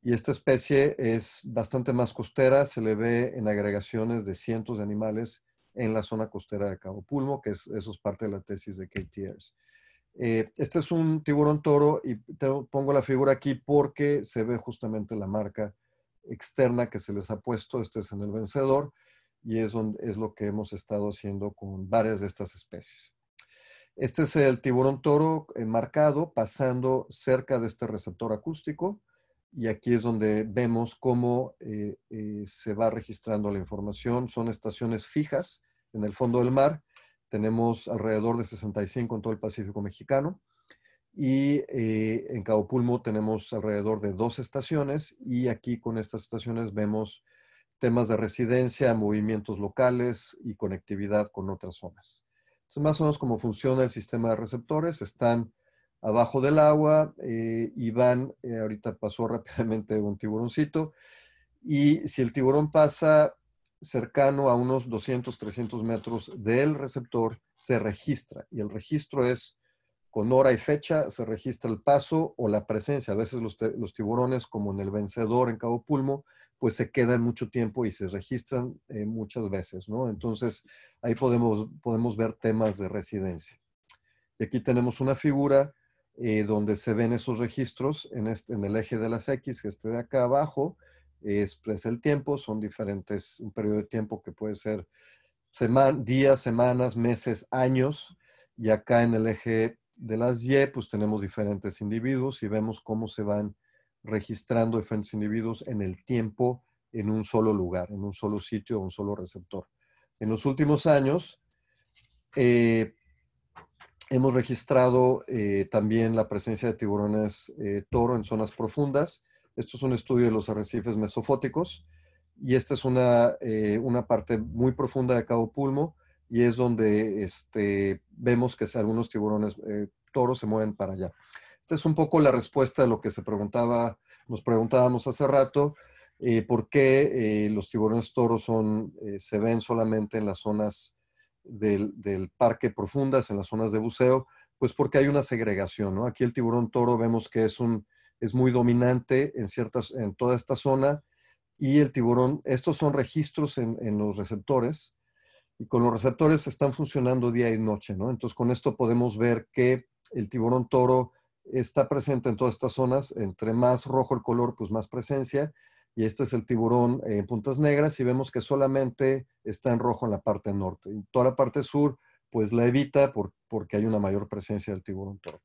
Y esta especie es bastante más costera, se le ve en agregaciones de cientos de animales en la zona costera de Cabo Pulmo, que eso es parte de la tesis de Kate eh, este es un tiburón toro y pongo la figura aquí porque se ve justamente la marca externa que se les ha puesto. Este es en el vencedor y es, es lo que hemos estado haciendo con varias de estas especies. Este es el tiburón toro eh, marcado pasando cerca de este receptor acústico y aquí es donde vemos cómo eh, se va registrando la información. Son estaciones fijas en el fondo del mar tenemos alrededor de 65 en todo el Pacífico mexicano. Y eh, en Cabo Pulmo tenemos alrededor de dos estaciones y aquí con estas estaciones vemos temas de residencia, movimientos locales y conectividad con otras zonas. Entonces, más o menos cómo funciona el sistema de receptores. Están abajo del agua eh, y van, eh, ahorita pasó (laughs) rápidamente un tiburoncito, y si el tiburón pasa cercano a unos 200, 300 metros del receptor, se registra. Y el registro es con hora y fecha, se registra el paso o la presencia. A veces los, tiburones, como en el vencedor en Cabo Pulmo, pues se quedan mucho tiempo y se registran eh, muchas veces, ¿no? Entonces, ahí podemos, ver temas de residencia. Y aquí tenemos una figura eh, donde se ven esos registros en, este, en el eje de las X, que está de acá abajo, es el tiempo, son diferentes, un periodo de tiempo que puede ser semana días, semanas, meses, años, y acá en el eje de las Y, pues tenemos diferentes individuos y vemos cómo se van registrando diferentes individuos en el tiempo en un solo lugar, en un solo sitio, un solo receptor. En los últimos años eh, hemos registrado eh, también la presencia de tiburones eh, toro en zonas profundas esto es un estudio de los arrecifes mesofóticos y esta es una, eh, una parte muy profunda de Cabo Pulmo y es donde este, vemos que algunos tiburones toro eh, toros se mueven para allá. Esta es un poco la respuesta a lo que se preguntaba, nos preguntábamos hace rato, eh, por qué los tiburones toros son, se ven solamente en las zonas del, parque profundas, en las zonas de buceo, pues porque hay una segregación. Aquí el tiburón toro vemos que es un es muy dominante en, ciertas, en toda esta zona y el tiburón, estos son registros en, los receptores y con los receptores están funcionando día y noche, ¿no? Entonces con esto podemos ver que el tiburón toro está presente en todas estas zonas, entre más rojo el color, pues más presencia, y este es el tiburón en puntas negras y vemos que solamente está en rojo en la parte norte. En toda la parte sur, pues la evita por, porque hay una mayor presencia del tiburón toro.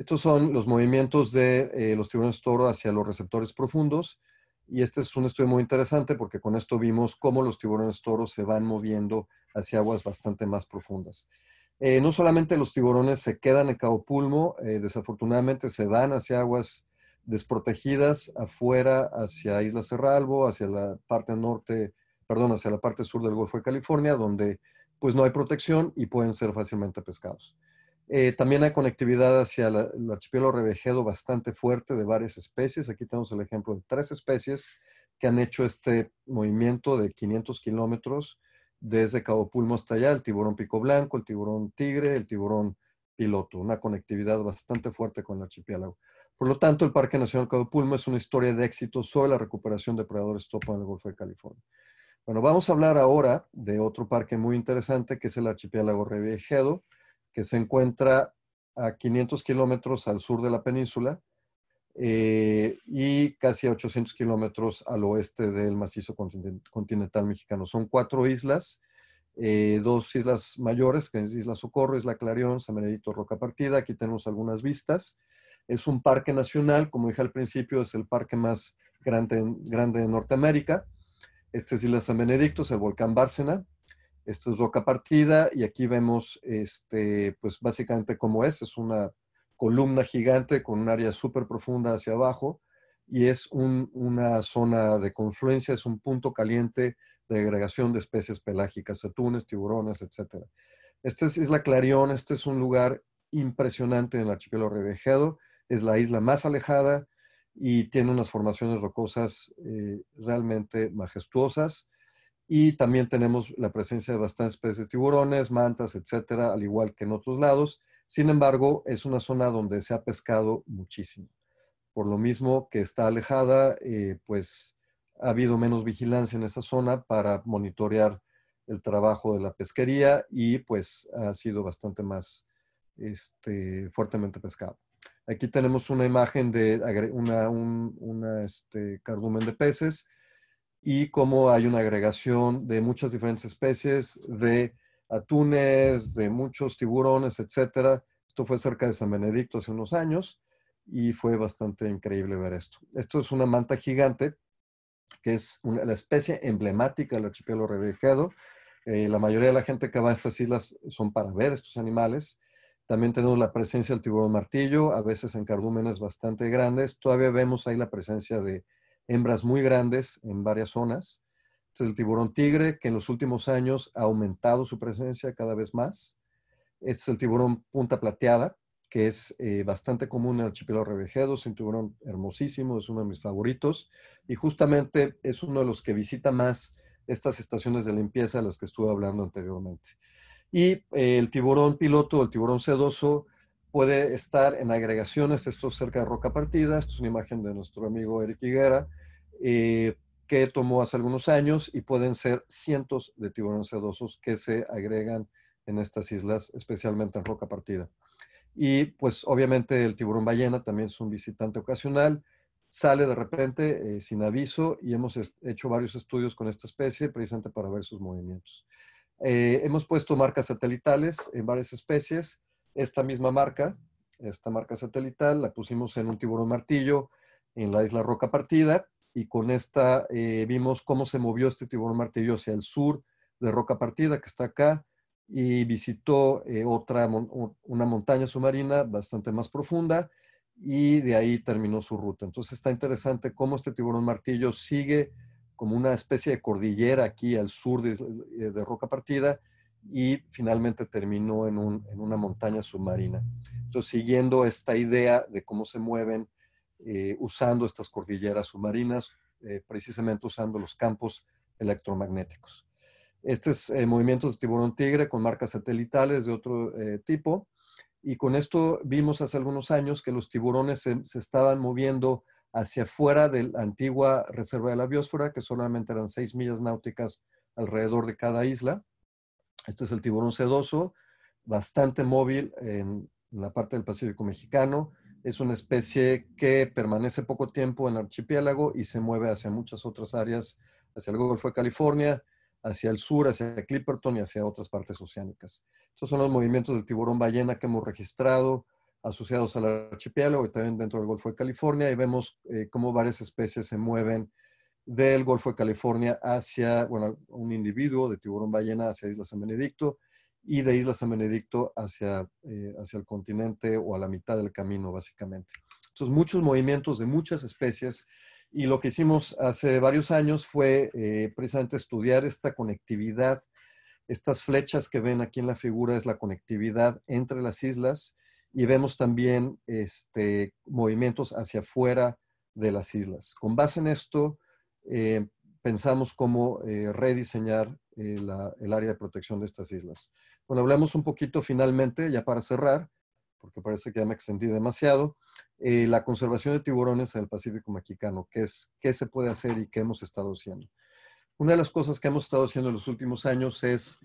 Estos son los movimientos de eh, los tiburones toro hacia los receptores profundos. Y este es un estudio muy interesante porque con esto vimos cómo los tiburones toro se van moviendo hacia aguas bastante más profundas. Eh, no solamente los tiburones se quedan en Cabo Pulmo, eh, desafortunadamente se van hacia aguas desprotegidas afuera hacia Isla Cerralbo, hacia la parte norte, perdón, hacia la parte sur del Golfo de California, donde pues no hay protección y pueden ser fácilmente pescados. Eh, también hay conectividad hacia el archipiélago revejedo bastante fuerte de varias especies. Aquí tenemos el ejemplo de tres especies que han hecho este movimiento de 500 kilómetros desde Cabo Pulmo hasta allá, el tiburón pico blanco, el tiburón tigre, el tiburón piloto, una conectividad bastante fuerte con el archipiélago. Por lo tanto, el Parque Nacional Cabo Pulmo es una historia de éxito sobre la recuperación de predadores topo en el Golfo de California. Bueno, vamos a hablar ahora de otro parque muy interesante que es el archipiélago revejedo que se encuentra a 500 kilómetros al sur de la península eh, y casi a 800 kilómetros al oeste del macizo continental mexicano. Son cuatro islas, eh, dos islas mayores, que es Isla Socorro, Isla Clarión, San Benedito, Roca Partida. Aquí tenemos algunas vistas. Es un parque nacional, como dije al principio, es el parque más grande, grande de Norteamérica. Esta es Isla San Benedicto, es el volcán Bárcena, esta es roca partida y aquí vemos, este, pues básicamente cómo es. Es una columna gigante con un área súper profunda hacia abajo y es una zona de confluencia, es un punto caliente de agregación de especies pelágicas, atunes, tiburones, etc. Esta es Isla Clarión, este es un lugar impresionante en el archipiélago revejado. es la isla más alejada y tiene unas formaciones rocosas eh, realmente majestuosas y también tenemos la presencia de bastantes especies de tiburones, mantas, etcétera, al igual que en otros lados. Sin embargo, es una zona donde se ha pescado muchísimo. Por lo mismo que está alejada, eh, pues ha habido menos vigilancia en esa zona para monitorear el trabajo de la pesquería y pues ha sido bastante más este, fuertemente pescado. Aquí tenemos una imagen de un este, cardumen de peces y cómo hay una agregación de muchas diferentes especies, de atunes, de muchos tiburones, etcétera. Esto fue cerca de San Benedicto hace unos años y fue bastante increíble ver esto. Esto es una manta gigante, que es la especie emblemática del archipiélago revillagado eh, la mayoría de la gente que va a estas islas son para ver estos animales. También tenemos la presencia del tiburón martillo, a veces en cardúmenes bastante grandes. Todavía vemos ahí la presencia de hembras muy grandes en varias zonas. Este es el tiburón tigre, que en los últimos años ha aumentado su presencia cada vez más. Este es el tiburón punta plateada, que es eh, bastante común en el archipiélago revejedo, es un tiburón hermosísimo, es uno de mis favoritos, y justamente es uno de los que visita más estas estaciones de limpieza de las que estuve hablando anteriormente. Y eh, el tiburón piloto, el tiburón sedoso, puede estar en agregaciones, esto cerca de Roca Partida, esto es una imagen de nuestro amigo Eric Higuera, eh, que tomó hace algunos años y pueden ser cientos de tiburones sedosos que se agregan en estas islas, especialmente en Roca Partida. Y pues obviamente el tiburón ballena también es un visitante ocasional, sale de repente eh, sin aviso y hemos hecho varios estudios con esta especie precisamente para ver sus movimientos. Eh, hemos puesto marcas satelitales en varias especies. Esta misma marca, esta marca satelital, la pusimos en un tiburón martillo en la isla Roca Partida y con esta eh, vimos cómo se movió este tiburón martillo hacia el sur de Roca Partida, que está acá, y visitó eh, otra, una montaña submarina bastante más profunda y de ahí terminó su ruta. Entonces está interesante cómo este tiburón martillo sigue como una especie de cordillera aquí al sur de, eh, de Roca Partida y finalmente terminó en, un, en, una montaña submarina. Entonces, siguiendo esta idea de cómo se mueven eh, usando estas cordilleras submarinas, eh, precisamente usando los campos electromagnéticos. Este es el eh, movimiento de tiburón tigre con marcas satelitales de otro tipo, y con esto vimos hace algunos años que los tiburones se, estaban moviendo hacia afuera de la antigua reserva de la biosfera, que solamente eran seis millas náuticas alrededor de cada isla. Este es el tiburón sedoso, bastante móvil en la parte del Pacífico mexicano, es una especie que permanece poco tiempo en el archipiélago y se mueve hacia muchas otras áreas, hacia el Golfo de California, hacia el sur, hacia Clipperton y hacia otras partes oceánicas. Estos son los movimientos del tiburón ballena que hemos registrado asociados al archipiélago y también dentro del Golfo de California y vemos eh, cómo varias especies se mueven del Golfo de California hacia, bueno, un individuo de tiburón ballena hacia Islas San Benedicto y de Isla San Benedicto hacia, eh, hacia el continente o a la mitad del camino, básicamente. Entonces, muchos movimientos de muchas especies y lo que hicimos hace varios años fue eh, precisamente estudiar esta conectividad. Estas flechas que ven aquí en la figura es la conectividad entre las islas y vemos también este, movimientos hacia afuera de las islas. Con base en esto, eh, pensamos cómo rediseñar eh, el área de protección de estas islas. Bueno, hablemos un poquito finalmente, ya para cerrar, porque parece que ya me extendí demasiado, eh, la conservación de tiburones en el Pacífico Mexicano, qué, es, qué se puede hacer y qué hemos estado haciendo. Una de las cosas que hemos estado haciendo en los últimos años es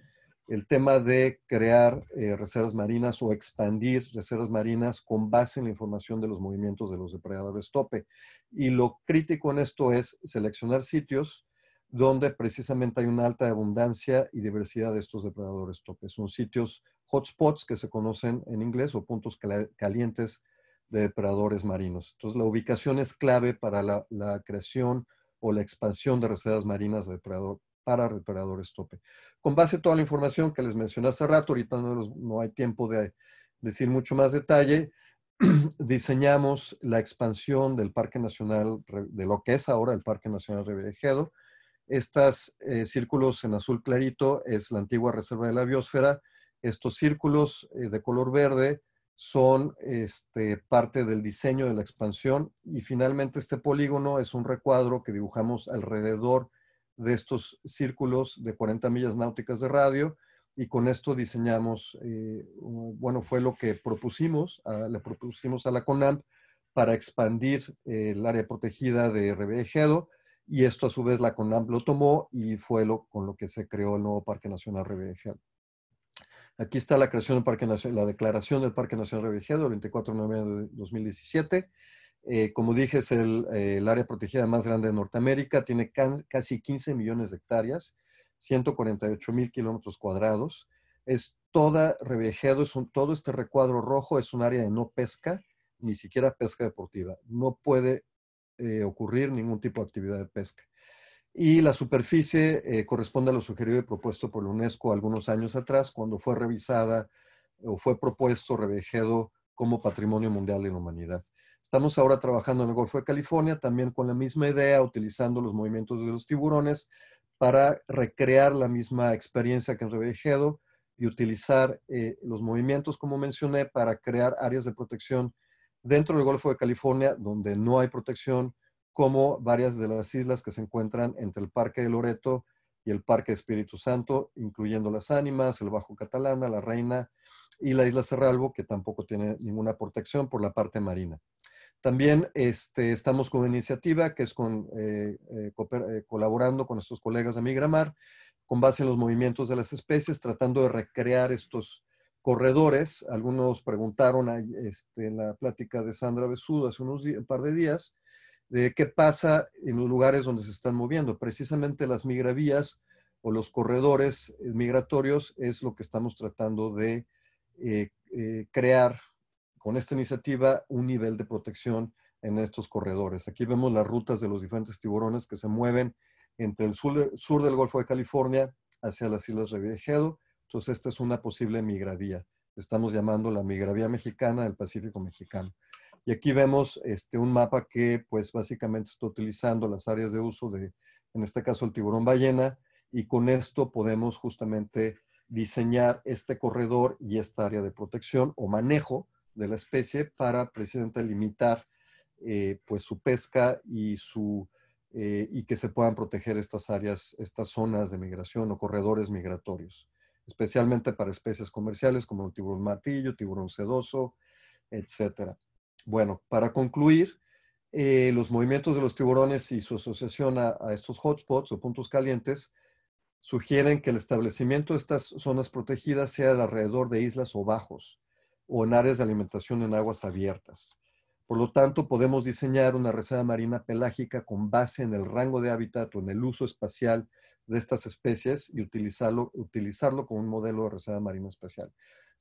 el tema de crear eh, reservas marinas o expandir reservas marinas con base en la información de los movimientos de los depredadores tope. Y lo crítico en esto es seleccionar sitios donde precisamente hay una alta abundancia y diversidad de estos depredadores tope. Son sitios hotspots que se conocen en inglés o puntos calientes de depredadores marinos. Entonces, la ubicación es clave para la, creación o la expansión de reservas marinas para depredadores tope. Con base a toda la información que les mencioné hace rato, ahorita no, hay tiempo de decir mucho más detalle, (clears throat) diseñamos la expansión del Parque Nacional, de lo que es ahora el Parque Nacional Revillagigedo, estos eh, círculos en azul clarito es la antigua reserva de la biosfera. Estos círculos eh, de color verde son este, parte del diseño de la expansión y finalmente este polígono es un recuadro que dibujamos alrededor de estos círculos de 40 millas náuticas de radio y con esto diseñamos, eh, bueno, fue lo que propusimos, le propusimos a la CONAMP para expandir el área protegida de Revejedo y esto a su vez la CONAMP lo tomó y fue lo, con lo que se creó el nuevo Parque Nacional Revejeado. Aquí está la creación del Parque Nacional, la declaración del Parque Nacional Revejeado, el 24 de noviembre de 2017. Eh, como dije, es eh, el, área protegida más grande de Norteamérica, tiene casi 15 millones de hectáreas, 148 mil kilómetros cuadrados. Es toda Revejeado, es todo este recuadro rojo es un área de no pesca, ni siquiera pesca deportiva. No puede eh, ocurrir ningún tipo de actividad de pesca. Y la superficie eh, corresponde a lo sugerido y propuesto por la UNESCO algunos años atrás, cuando fue revisada o fue propuesto Revejedo como Patrimonio Mundial de la Humanidad. Estamos ahora trabajando en el Golfo de California, también con la misma idea, utilizando los movimientos de los tiburones para recrear la misma experiencia que en Revejedo y utilizar eh, los movimientos, como mencioné, para crear áreas de protección dentro del Golfo de California, donde no hay protección, como varias de las islas que se encuentran entre el Parque de Loreto y el Parque Espíritu Santo, incluyendo las Ánimas, el Bajo Catalana, la Reina y la Isla Cerralbo, que tampoco tiene ninguna protección por la parte marina. También este, estamos con una iniciativa que es con, eh, eh, eh, colaborando con nuestros colegas de Migramar, con base en los movimientos de las especies, tratando de recrear estos, corredores. Algunos preguntaron este, en la plática de Sandra Besudo hace unos un par de días de qué pasa en los lugares donde se están moviendo. Precisamente las migravías o los corredores eh, migratorios es lo que estamos tratando de eh, eh, crear con esta iniciativa un nivel de protección en estos corredores. Aquí vemos las rutas de los diferentes tiburones que se mueven entre el sur, del Golfo de California hacia las Islas viejedo entonces, esta es una posible migravía. Estamos llamando la migravía mexicana del Pacífico mexicano. Y aquí vemos este, un mapa que, pues, básicamente está utilizando las áreas de uso de, en este caso, el tiburón ballena, y con esto podemos justamente diseñar este corredor y esta área de protección o manejo de la especie para precisamente limitar eh, pues, su pesca y eh, y que se puedan proteger estas áreas, estas zonas de migración o corredores migratorios especialmente para especies comerciales como el tiburón martillo, tiburón sedoso, etc. Bueno, para concluir, eh, los movimientos de los tiburones y su asociación a, a estos hotspots o puntos calientes sugieren que el establecimiento de estas zonas protegidas sea alrededor de islas o bajos o en áreas de alimentación en aguas abiertas. Por lo tanto, podemos diseñar una reserva marina pelágica con base en el rango de hábitat o en el uso espacial de estas especies y utilizarlo, como un modelo de reserva marina espacial.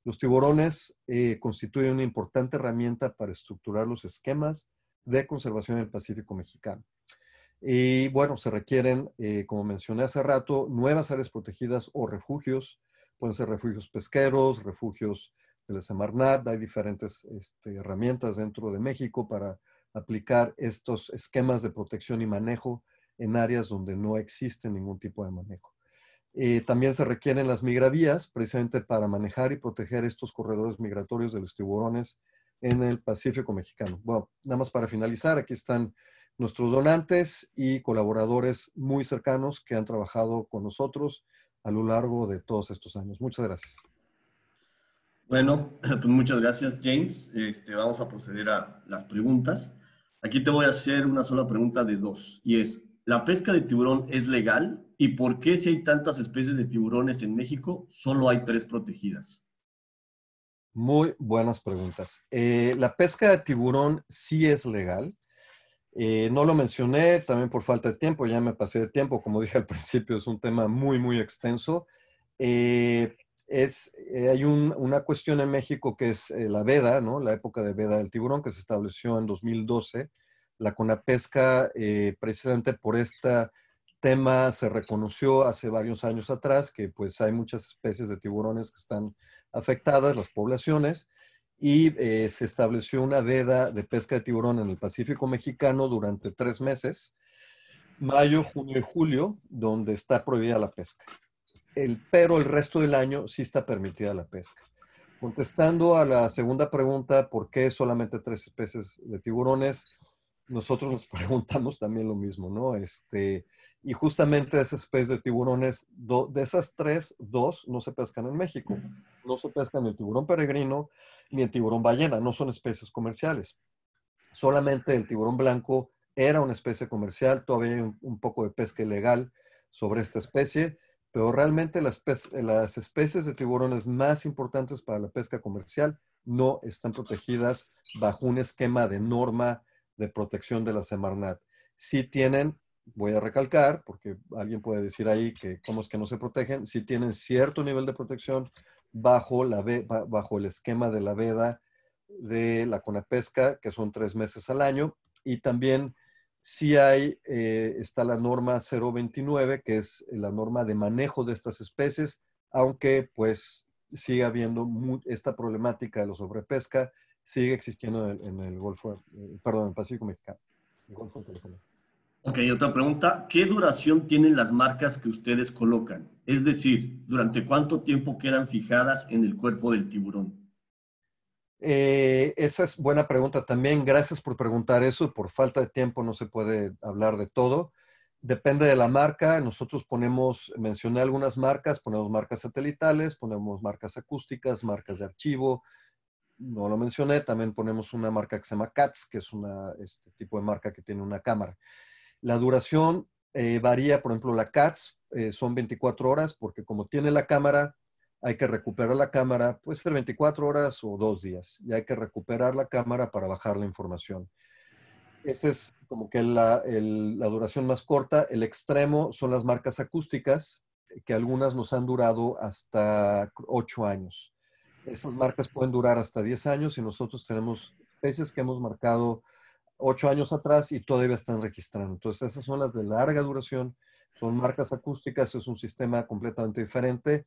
Los tiburones eh, constituyen una importante herramienta para estructurar los esquemas de conservación en el Pacífico mexicano. Y bueno, se requieren, eh, como mencioné hace rato, nuevas áreas protegidas o refugios. Pueden ser refugios pesqueros, refugios de la Semarnat, hay diferentes este, herramientas dentro de México para aplicar estos esquemas de protección y manejo en áreas donde no existe ningún tipo de manejo. Eh, también se requieren las migravías, precisamente para manejar y proteger estos corredores migratorios de los tiburones en el Pacífico mexicano. Bueno, nada más para finalizar, aquí están nuestros donantes y colaboradores muy cercanos que han trabajado con nosotros a lo largo de todos estos años. Muchas gracias. Bueno, (clears throat) pues muchas gracias, James. Este, vamos a proceder a las preguntas. Aquí te voy a hacer una sola pregunta de dos, y es, ¿la pesca de tiburón es legal? ¿Y por qué si hay tantas especies de tiburones en México, solo hay tres protegidas? Muy buenas preguntas. Eh, la pesca de tiburón sí es legal. Eh, no lo mencioné también por falta de tiempo, ya me pasé de tiempo, como dije al (laughs) principio, es un tema muy, muy extenso. Eh, eh, hay una cuestión en México que es eh, la veda, la época de veda del tiburón que se estableció en 2012. La Conapesca, eh, precisamente por este tema, se reconoció hace varios años atrás que pues hay muchas especies de tiburones que están afectadas, las poblaciones, y eh, se estableció una veda de pesca de tiburón en el Pacífico mexicano durante tres meses, mayo, junio y julio, donde está prohibida la pesca pero el resto del año sí está permitida la pesca. Contestando a la segunda pregunta, ¿por qué solamente tres especies de tiburones? Nosotros nos (laughs) preguntamos también lo mismo, ¿no? Este, y justamente esas especies de tiburones, de esas tres, dos no se pescan en México. No se pescan el tiburón peregrino ni el tiburón ballena, no son especies comerciales. Solamente el tiburón blanco era una especie comercial, todavía hay un, un poco de pesca ilegal sobre esta especie, pero realmente las, especies de tiburones más importantes para la pesca comercial no están protegidas bajo un esquema de norma de protección de la Semarnat. Sí tienen, voy a recalcar, porque alguien puede decir ahí que cómo es que no se protegen, sí tienen cierto nivel de protección bajo, la, bajo el esquema de la veda de la conapesca, que son tres meses al año, y también sí hay, eh, está la norma 029, que es la norma de manejo de estas especies, aunque pues sigue habiendo esta problemática de la sobrepesca, sigue existiendo en, el Golfo, eh, perdón, en el Pacífico Mexicano. Ok, otra pregunta. ¿Qué duración tienen las marcas que ustedes colocan? Es decir, ¿durante cuánto tiempo quedan fijadas en el cuerpo del tiburón? Eh, esa es buena pregunta también. Gracias por preguntar eso. Por falta de tiempo no se puede hablar de todo. Depende de la marca. Nosotros ponemos, mencioné algunas marcas, ponemos marcas satelitales, ponemos marcas acústicas, marcas de archivo. No lo mencioné, también ponemos una marca que se llama CATS, que es un este tipo de marca que tiene una cámara. La duración eh, varía, por ejemplo, la CATS eh, son 24 horas porque como tiene la cámara, hay que recuperar la cámara, puede ser 24 horas o dos días, y hay que recuperar la cámara para bajar la información. Esa es como que la, duración más corta. El extremo son las marcas acústicas, que algunas nos han durado hasta 8 años. Esas marcas pueden durar hasta 10 años y nosotros tenemos especies que hemos marcado 8 años atrás y todavía están registrando. Entonces, esas son las de larga duración, son marcas acústicas, es un sistema completamente diferente.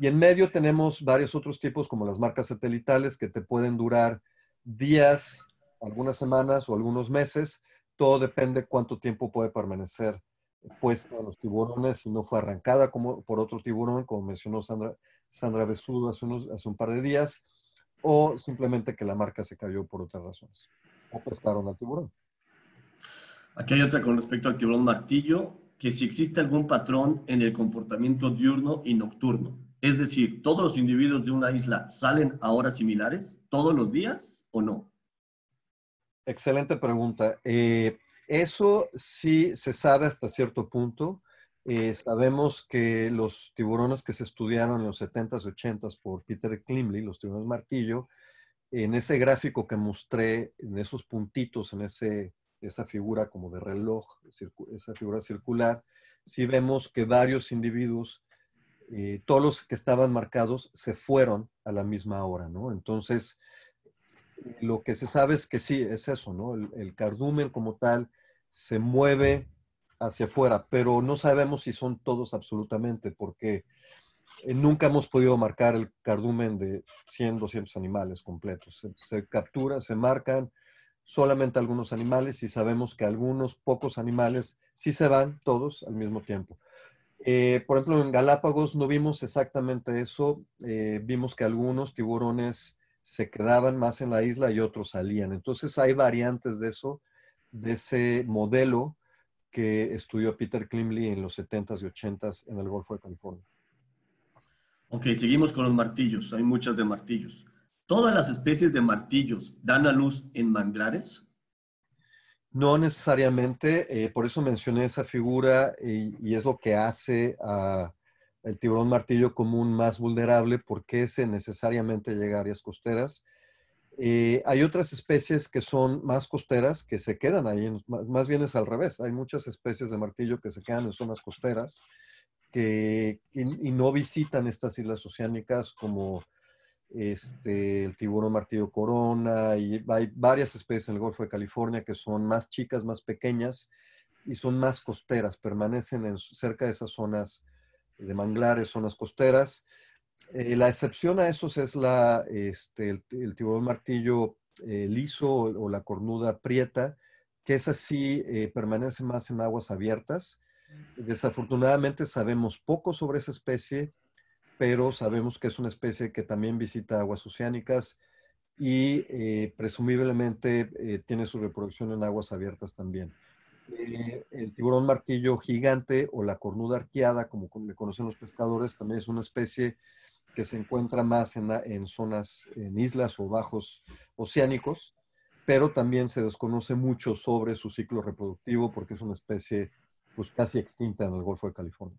Y en medio tenemos varios otros tipos, como las marcas satelitales, que te pueden durar días, algunas semanas o algunos meses. Todo depende cuánto tiempo puede permanecer puesta a los tiburones, si no fue arrancada como, por otro tiburón, como mencionó Sandra, Sandra Besudo hace, unos, hace un par de días, o simplemente que la marca se cayó por otras razones, o pescaron al tiburón. Aquí hay otra con respecto al tiburón martillo, que si existe algún patrón en el comportamiento diurno y nocturno. Es decir, ¿todos los individuos de una isla salen a horas similares todos los días o no? Excelente pregunta. Eh, eso sí se sabe hasta cierto punto. Eh, sabemos que los tiburones que se estudiaron en los 70s, 80s por Peter Klimley, los tiburones martillo, en ese gráfico que mostré, en esos puntitos, en esa figura como de reloj, esa figura circular, sí vemos que varios individuos eh, todos los que estaban marcados se fueron a la misma hora, ¿no? Entonces, lo que se sabe es que sí, es eso, ¿no? El, cardumen como tal se mueve hacia afuera, pero no sabemos si son todos absolutamente, porque eh, nunca hemos podido marcar el cardumen de 100, 200 animales completos. Se, se captura, se marcan solamente algunos animales y sabemos que algunos pocos animales sí se van todos al mismo tiempo. Eh, por ejemplo, en Galápagos no vimos exactamente eso. Eh, vimos que algunos tiburones se quedaban más en la isla y otros salían. Entonces hay variantes de eso, de ese modelo que estudió Peter Klimley en los 70s y 80s en el Golfo de California. Ok, seguimos con los martillos. Hay muchas de martillos. ¿Todas las especies de martillos dan a luz en manglares? No necesariamente, eh, por eso mencioné esa figura eh, y, es lo que hace a el tiburón martillo común más vulnerable porque ese necesariamente llega a áreas costeras. Eh, hay otras especies que son más costeras que se quedan ahí, más bien es al revés. Hay muchas especies de martillo que se quedan en zonas costeras que, y no visitan estas islas oceánicas como este, el tiburón martillo corona, y hay varias especies en el Golfo de California que son más chicas, más pequeñas y son más costeras, permanecen en, cerca de esas zonas de manglares, zonas costeras. Eh, la excepción a esos es la, este, el, tiburón martillo eh, liso o, la cornuda prieta, que es así eh, permanece más en aguas abiertas. Mm. Desafortunadamente sabemos poco sobre esa especie pero sabemos que es una especie que también visita aguas oceánicas y eh, presumiblemente eh, tiene su reproducción en aguas abiertas también. Eh, el tiburón martillo gigante o la cornuda arqueada, como le conocen los pescadores, también es una especie que se encuentra más en, zonas, en islas o bajos oceánicos, pero también se desconoce mucho sobre su ciclo reproductivo porque es una especie pues casi extinta en el Golfo de California.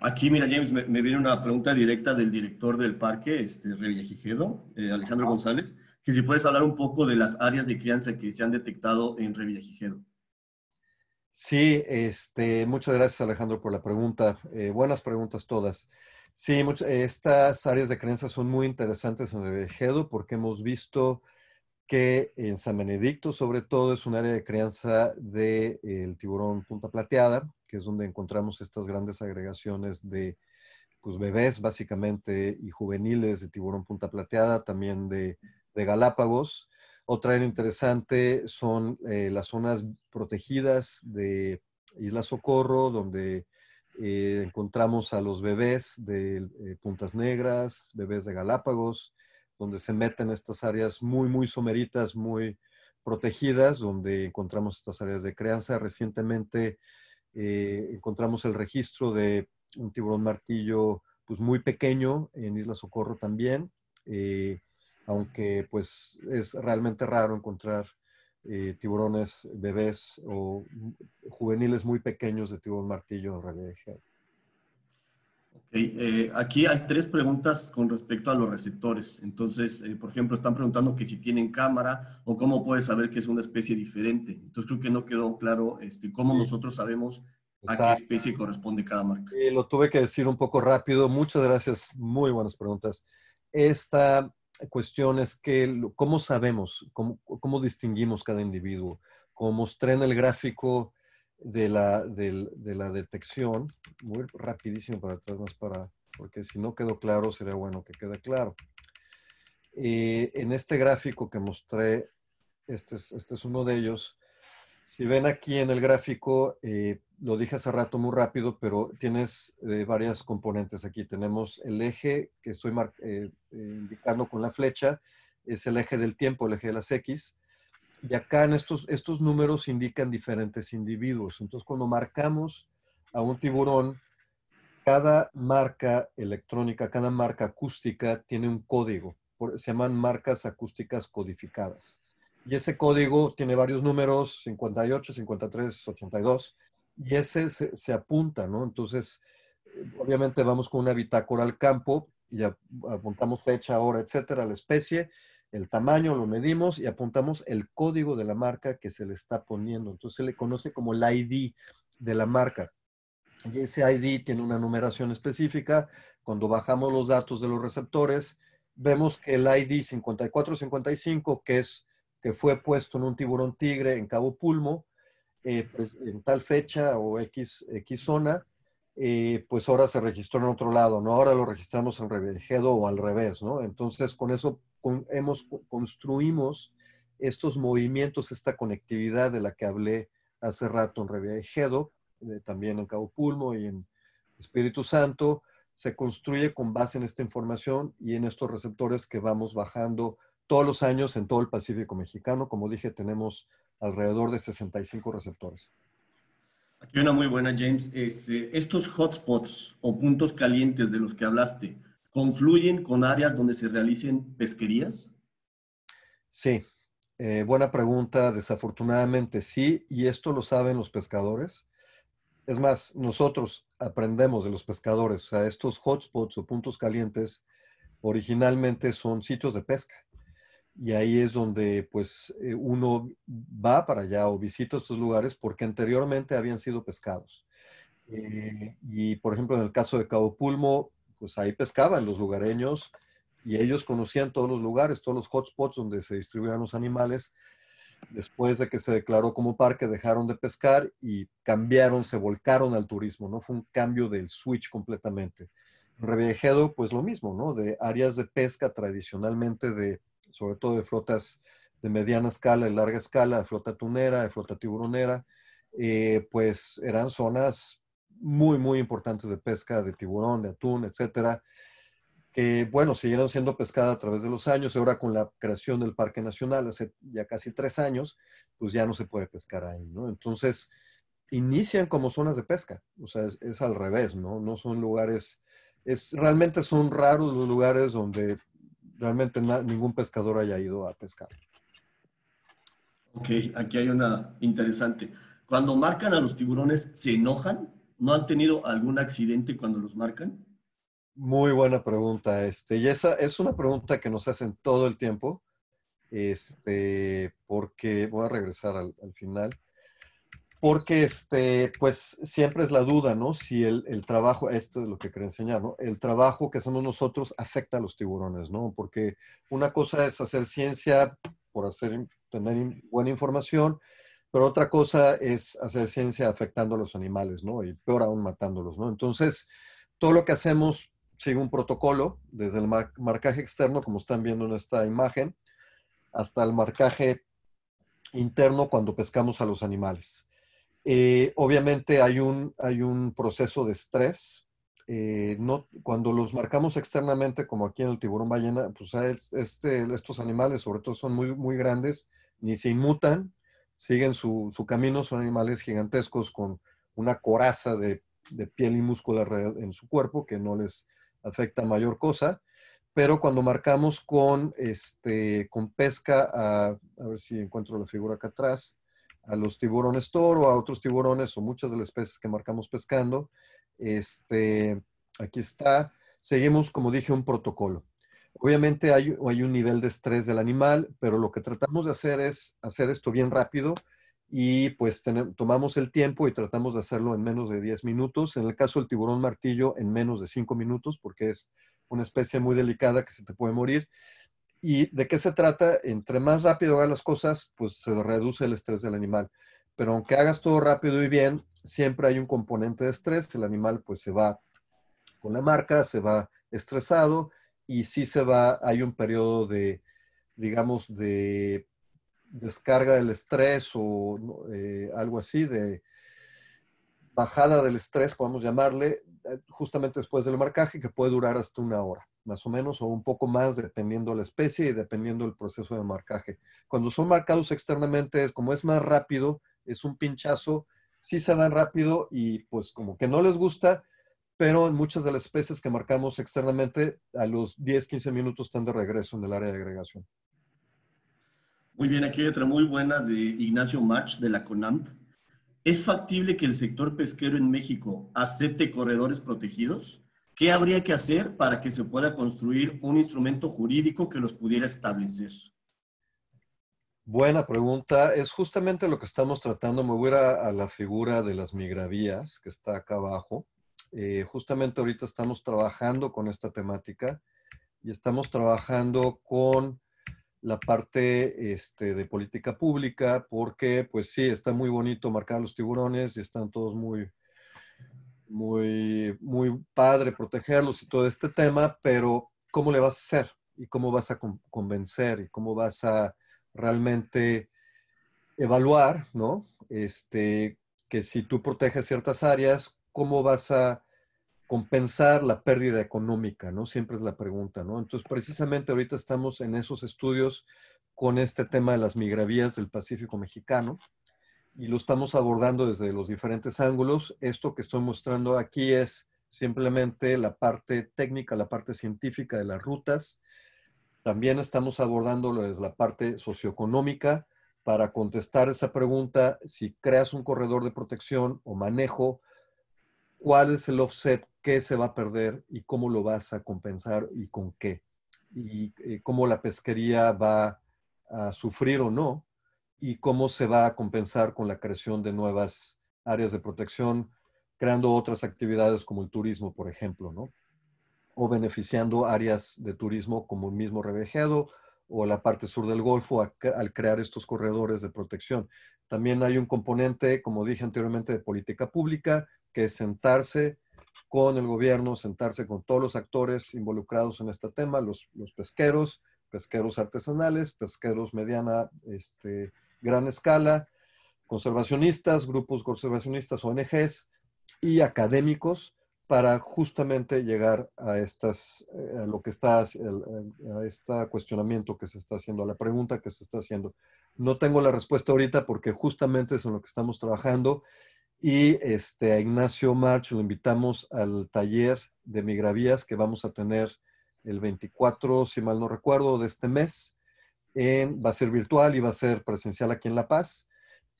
Aquí, mira, James, me, viene una pregunta directa del director del parque, este, Revillagigedo, eh, Alejandro González, que si puedes hablar un poco de las áreas de crianza que se han detectado en Revillagigedo. Sí, este, muchas gracias Alejandro por la pregunta. Eh, buenas preguntas todas. Sí, estas áreas de crianza son muy interesantes en Revillagigedo porque hemos visto que en San Benedicto sobre todo es un área de crianza del de, eh, tiburón punta plateada, que es donde encontramos estas grandes agregaciones de pues, bebés básicamente y juveniles de tiburón punta plateada, también de, Galápagos. Otra área interesante son eh, las zonas protegidas de Isla Socorro, donde eh, encontramos a los bebés de puntas negras, bebés de Galápagos, donde se meten estas áreas muy, muy someritas, muy protegidas, donde encontramos estas áreas de crianza. Recientemente eh, encontramos el registro de un tiburón martillo pues muy pequeño en Isla Socorro también, eh, aunque pues es realmente raro encontrar eh, tiburones bebés o juveniles muy pequeños de tiburón martillo en realidad. Eh, aquí hay tres preguntas con respecto a los receptores. Entonces, eh, por ejemplo, están preguntando que si tienen cámara o cómo puedes saber que es una especie diferente. Entonces, creo que no quedó claro este, cómo nosotros sabemos a qué especie corresponde cada marca. Eh, lo tuve que decir un poco rápido. Muchas gracias. Muy buenas preguntas. Esta cuestión es que, ¿cómo sabemos? ¿Cómo, distinguimos cada individuo? cómo mostré en el gráfico, de la, detección, muy rapidísimo para atrás más para, porque si no quedó claro, sería bueno que quede claro. Eh, en este gráfico que mostré, este es, este es, uno de ellos. Si ven aquí en el gráfico, eh, lo dije hace rato muy rápido, pero tienes eh, varias componentes aquí. Tenemos el eje que estoy indicando con la flecha, es el eje del tiempo, el eje de las X. Y acá en estos, números indican diferentes individuos. Entonces, cuando marcamos a un tiburón, cada marca electrónica, cada marca acústica tiene un código. se llaman marcas acústicas codificadas. Y ese código tiene varios números, 58, 53, 82, y ese se, apunta, ¿no? Entonces, obviamente vamos con una bitácora al campo y apuntamos fecha, hora, etcétera, la especie, el tamaño, lo medimos y apuntamos el código de la marca que se le está poniendo. Entonces se le conoce como el ID de la marca. Y ese ID tiene una numeración específica. Cuando bajamos los datos de los receptores, vemos que el ID 5455, que, es, que fue puesto en un tiburón tigre en Cabo Pulmo, eh, pues, en tal fecha o X, X zona, eh, pues ahora se registró en otro lado, ¿no? Ahora lo registramos en Revejedo o al revés, ¿no? Entonces, con eso hemos, construimos estos movimientos, esta conectividad de la que hablé hace rato en Revía eh, también en Cabo Pulmo y en Espíritu Santo, se construye con base en esta información y en estos receptores que vamos bajando todos los años en todo el Pacífico mexicano. Como dije, tenemos alrededor de 65 receptores. Aquí una muy buena, James. Este, estos hotspots o puntos calientes de los que hablaste, confluyen con áreas donde se realicen pesquerías? Sí, eh, buena pregunta. Desafortunadamente sí, y esto lo saben los pescadores. Es más, nosotros aprendemos de los pescadores. O sea, estos hotspots o puntos calientes originalmente son sitios de pesca. Y ahí es donde pues eh, uno va para allá o visita estos lugares porque anteriormente habían sido pescados. Eh, y por ejemplo, en el caso de Cabo Pulmo, pues ahí pescaban los lugareños y ellos conocían todos los lugares, todos los hotspots donde se distribuían los animales. Después de que se declaró como parque, dejaron de pescar y cambiaron, se volcaron al turismo, ¿no? Fue un cambio del switch completamente. En pues lo mismo, ¿no? De áreas de pesca tradicionalmente de, sobre todo de flotas de mediana escala, y larga escala, de flota tunera, de flota tiburonera, eh, pues eran zonas muy, muy importantes de pesca, de tiburón, de atún, etcétera, que, bueno, siguieron siendo pescadas a través de los años. Ahora, con la creación del Parque Nacional hace ya casi tres años, pues ya no se puede pescar ahí, ¿no? Entonces, inician como zonas de pesca, o sea, es, al revés, ¿no? No son lugares, es, realmente son raros los lugares donde realmente ningún pescador haya ido a pescar. Ok, aquí hay una interesante. Cuando marcan a los tiburones, ¿se enojan? ¿no han tenido algún accidente cuando los marcan? Muy buena pregunta. Este, y esa es una pregunta que nos hacen todo el tiempo. Este, porque voy a regresar al, final. Porque este, pues siempre es la duda, ¿no? Si el, trabajo, esto es lo que quería enseñar, ¿no? El trabajo que hacemos nosotros afecta a los tiburones, ¿no? Porque una cosa es hacer ciencia por hacer, tener buena información, pero otra cosa es hacer ciencia afectando a los animales, ¿no? Y peor aún matándolos, ¿no? Entonces, todo lo que hacemos sigue un protocolo, desde el marcaje externo, como están viendo en esta imagen, hasta el marcaje interno cuando pescamos a los animales. Eh, obviamente hay un, hay un proceso de estrés. Eh, no, cuando los marcamos externamente, como aquí en el tiburón ballena, pues este, estos animales, sobre todo, son muy, muy grandes, ni se inmutan, siguen su, su camino, son animales gigantescos con una coraza de, piel y músculo en su cuerpo que no les afecta mayor cosa, pero cuando marcamos con, este, con pesca, a, a ver si encuentro la figura acá atrás, a los tiburones toro, a otros tiburones o muchas de las especies que marcamos pescando, este, aquí está, seguimos, como dije, un protocolo. Obviamente hay, hay, un nivel de estrés del animal, pero lo que tratamos de hacer es hacer esto bien rápido y pues tomamos el tiempo y tratamos de hacerlo en menos de 10 minutos. En el caso del tiburón martillo, en menos de 5 minutos, porque es una especie muy delicada que se te puede morir. ¿Y de qué se trata? Entre más rápido hagas las cosas, pues se reduce el estrés del animal. Pero aunque hagas todo rápido y bien, siempre hay un componente de estrés. El animal pues se va con la marca, se va estresado y si se va, hay un periodo de, digamos, de descarga del estrés o eh, algo así, de bajada del estrés, podemos llamarle, eh, justamente después del marcaje, que puede durar hasta una hora, más o menos, o un poco más, dependiendo la especie y dependiendo el proceso de marcaje. Cuando son marcados externamente, como es más rápido, es un pinchazo, si se van rápido y pues como que no les gusta, pero en muchas de las especies que marcamos externamente, a los 10, 15 minutos están de regreso en el área de agregación. Muy bien, aquí hay otra muy buena de Ignacio March, de la CONAMP. ¿Es factible que el sector pesquero en México acepte corredores protegidos? ¿Qué habría que hacer para que se pueda construir un instrumento jurídico que los pudiera establecer? Buena pregunta. Es justamente lo que estamos tratando. Me voy a, a la figura de las migravías que está acá abajo. Eh, justamente ahorita estamos trabajando con esta temática y estamos trabajando con la parte este, de política pública porque, pues sí, está muy bonito marcar los tiburones y están todos muy, muy, muy padre protegerlos y todo este tema, pero ¿cómo le vas a hacer? ¿Y cómo vas a convencer? ¿Y cómo vas a realmente evaluar, ¿no? Este, que si tú proteges ciertas áreas, cómo vas a compensar la pérdida económica, ¿no? Siempre es la pregunta, ¿no? Entonces, precisamente ahorita estamos en esos estudios con este tema de las migravías del Pacífico mexicano y lo estamos abordando desde los diferentes ángulos. Esto que estoy mostrando aquí es simplemente la parte técnica, la parte científica de las rutas. También estamos abordándolo desde la parte socioeconómica para contestar esa pregunta, si creas un corredor de protección o manejo, cuál es el offset, qué se va a perder y cómo lo vas a compensar y con qué. Y eh, cómo la pesquería va a sufrir o no y cómo se va a compensar con la creación de nuevas áreas de protección, creando otras actividades como el turismo, por ejemplo, ¿no? O beneficiando áreas de turismo como el mismo Revejedo o la parte sur del Golfo al crear estos corredores de protección. También hay un componente, como dije anteriormente, de política pública que sentarse con el gobierno, sentarse con todos los actores involucrados en este tema, los, pesqueros, pesqueros artesanales, pesqueros mediana, este, gran escala, conservacionistas, grupos conservacionistas, ONGs y académicos para justamente llegar a, estas, eh, lo que está, a este cuestionamiento que se está haciendo, a la pregunta que se está haciendo. No tengo la respuesta ahorita porque justamente es en lo que estamos trabajando y este, a Ignacio March lo invitamos al taller de Migravías que vamos a tener el 24, si mal no recuerdo, de este mes. va a ser virtual y va a ser presencial aquí en La Paz,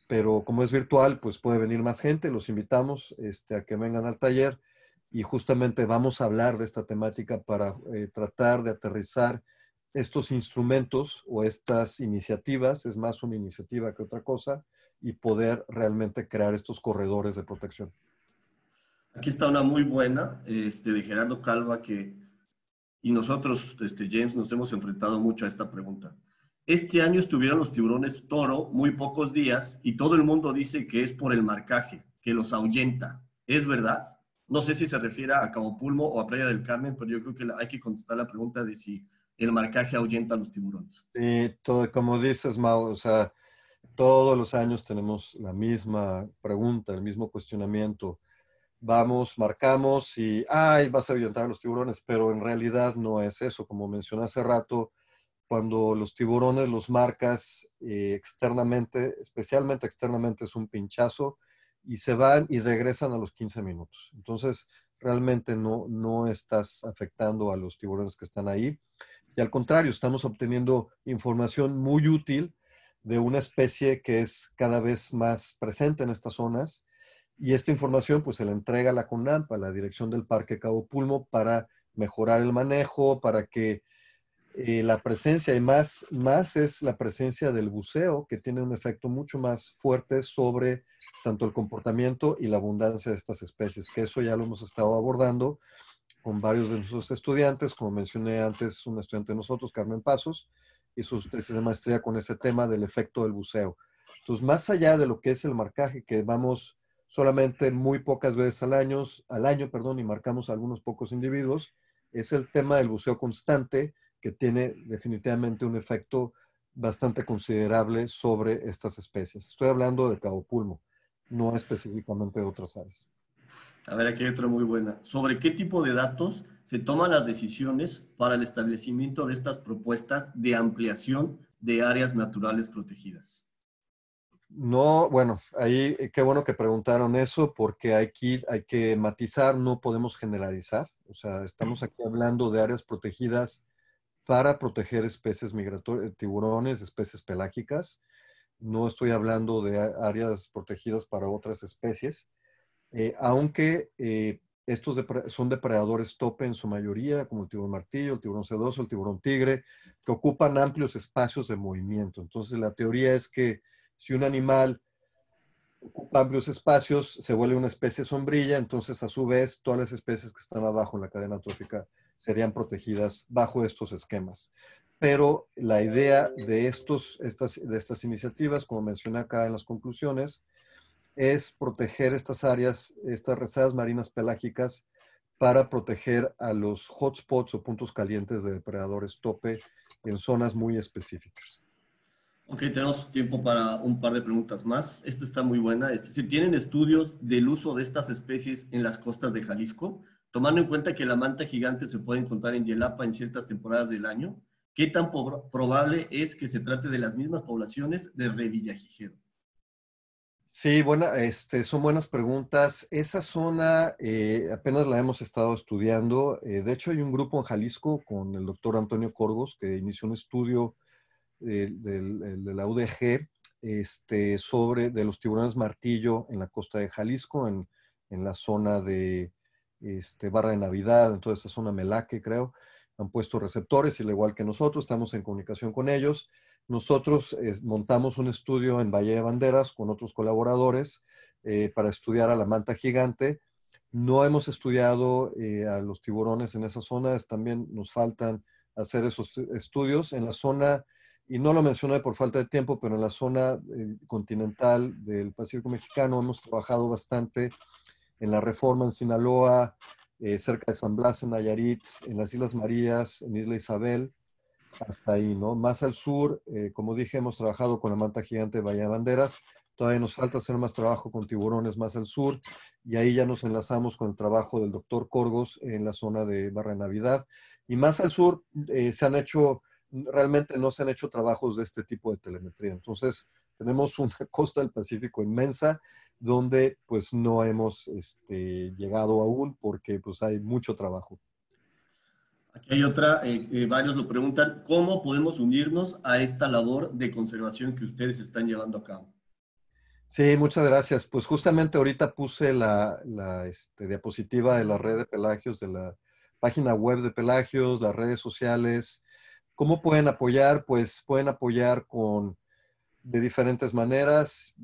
pero como es virtual, pues puede venir más gente. Los invitamos este, a que vengan al taller y justamente vamos a hablar de esta temática para eh, tratar de aterrizar estos instrumentos o estas iniciativas, es más una iniciativa que otra cosa, y poder realmente crear estos corredores de protección. Aquí está una muy buena este, de Gerardo Calva que, y nosotros, este, James, nos hemos enfrentado mucho a esta pregunta. Este año estuvieron los tiburones toro muy pocos días y todo el mundo dice que es por el marcaje, que los ahuyenta. ¿Es verdad? No sé si se refiere a Cabo Pulmo o a Playa del Carmen, pero yo creo que hay que contestar la pregunta de si el marcaje ahuyenta a los tiburones. todo, como dices, Mau, o sea, todos los años tenemos la misma pregunta, el mismo cuestionamiento. Vamos, marcamos y, ay, vas a violentar a los tiburones, pero en realidad no es eso. Como mencioné hace rato, cuando los tiburones los marcas eh, externamente, especialmente externamente, es un pinchazo y se van y regresan a los 15 minutos. Entonces, realmente no, no estás afectando a los tiburones que están ahí. Y al contrario, estamos obteniendo información muy útil de una especie que es cada vez más presente en estas zonas. Y esta información pues se la entrega a la CONAMPA, la dirección del Parque Cabo Pulmo, para mejorar el manejo, para que eh, la presencia, y más, más es la presencia del buceo, que tiene un efecto mucho más fuerte sobre tanto el comportamiento y la abundancia de estas especies, que eso ya lo hemos estado abordando con varios de nuestros estudiantes, como mencioné antes, un estudiante de nosotros, Carmen Pasos, y su tesis de maestría con ese tema del efecto del buceo. Entonces, más allá de lo que es el marcaje, que vamos solamente muy pocas veces al año, al año perdón, y marcamos a algunos pocos individuos, es el tema del buceo constante que tiene definitivamente un efecto bastante considerable sobre estas especies. Estoy hablando de cabo pulmo, no específicamente de otras aves. A ver, aquí hay otra muy buena. ¿Sobre qué tipo de datos se toman las decisiones para el establecimiento de estas propuestas de ampliación de áreas naturales protegidas? No, bueno, ahí eh, qué bueno que preguntaron eso porque aquí hay que matizar, no podemos generalizar. O sea, estamos aquí hablando de áreas protegidas para proteger especies migratorias, eh, tiburones, especies pelágicas. No estoy hablando de áreas protegidas para otras especies. Eh, aunque eh, estos son depredadores tope en su mayoría, como el tiburón martillo, el tiburón sedoso, el tiburón tigre, que ocupan amplios espacios de movimiento. Entonces, la teoría es que si un animal ocupa amplios espacios, se vuelve una especie sombrilla, entonces a su vez todas las especies que están abajo en la cadena trófica serían protegidas bajo estos esquemas. Pero la idea de, estas, de estas iniciativas, como mencioné acá en las conclusiones, es proteger estas áreas, estas reservas marinas pelágicas, para proteger a los hotspots o puntos calientes de depredadores tope en zonas muy específicas. Ok, tenemos tiempo para un par de preguntas más. Esta está muy buena. Este, ¿Si tienen estudios del uso de estas especies en las costas de Jalisco? Tomando en cuenta que la manta gigante se puede encontrar en Yelapa en ciertas temporadas del año, ¿qué tan probable es que se trate de las mismas poblaciones de Revillagigedo? Sí, buena, este, son buenas preguntas. Esa zona eh, apenas la hemos estado estudiando. Eh, de hecho, hay un grupo en Jalisco con el doctor Antonio Corgos que inició un estudio de la UDG este, sobre de los tiburones martillo en la costa de Jalisco, en, en la zona de este, Barra de Navidad, en toda esa zona Melaque, creo. Han puesto receptores, y al igual que nosotros, estamos en comunicación con ellos. Nosotros montamos un estudio en Valle de Banderas con otros colaboradores eh, para estudiar a la manta gigante. No hemos estudiado eh, a los tiburones en esa zona, también nos faltan hacer esos estudios. En la zona, y no lo mencioné por falta de tiempo, pero en la zona eh, continental del Pacífico Mexicano hemos trabajado bastante en la reforma en Sinaloa, cerca de San Blas, en Nayarit, en las Islas Marías, en Isla Isabel hasta ahí, ¿no? Más al sur, eh, como dije, hemos trabajado con la manta gigante de Bahía Banderas. Todavía nos falta hacer más trabajo con tiburones más al sur y ahí ya nos enlazamos con el trabajo del doctor Corgos en la zona de Barra Navidad. Y más al sur eh, se han hecho, realmente no se han hecho trabajos de este tipo de telemetría. Entonces, tenemos una (laughs) costa del Pacífico inmensa donde pues no hemos este, llegado aún porque pues hay mucho trabajo hay otra, eh, eh, varios lo preguntan, ¿cómo podemos unirnos a esta labor de conservación que ustedes están llevando a cabo? Sí, muchas gracias. Pues justamente ahorita puse la, este, diapositiva de la red de Pelagios, de la página web de Pelagios, las redes sociales. ¿Cómo pueden apoyar? Pues pueden apoyar con de diferentes maneras,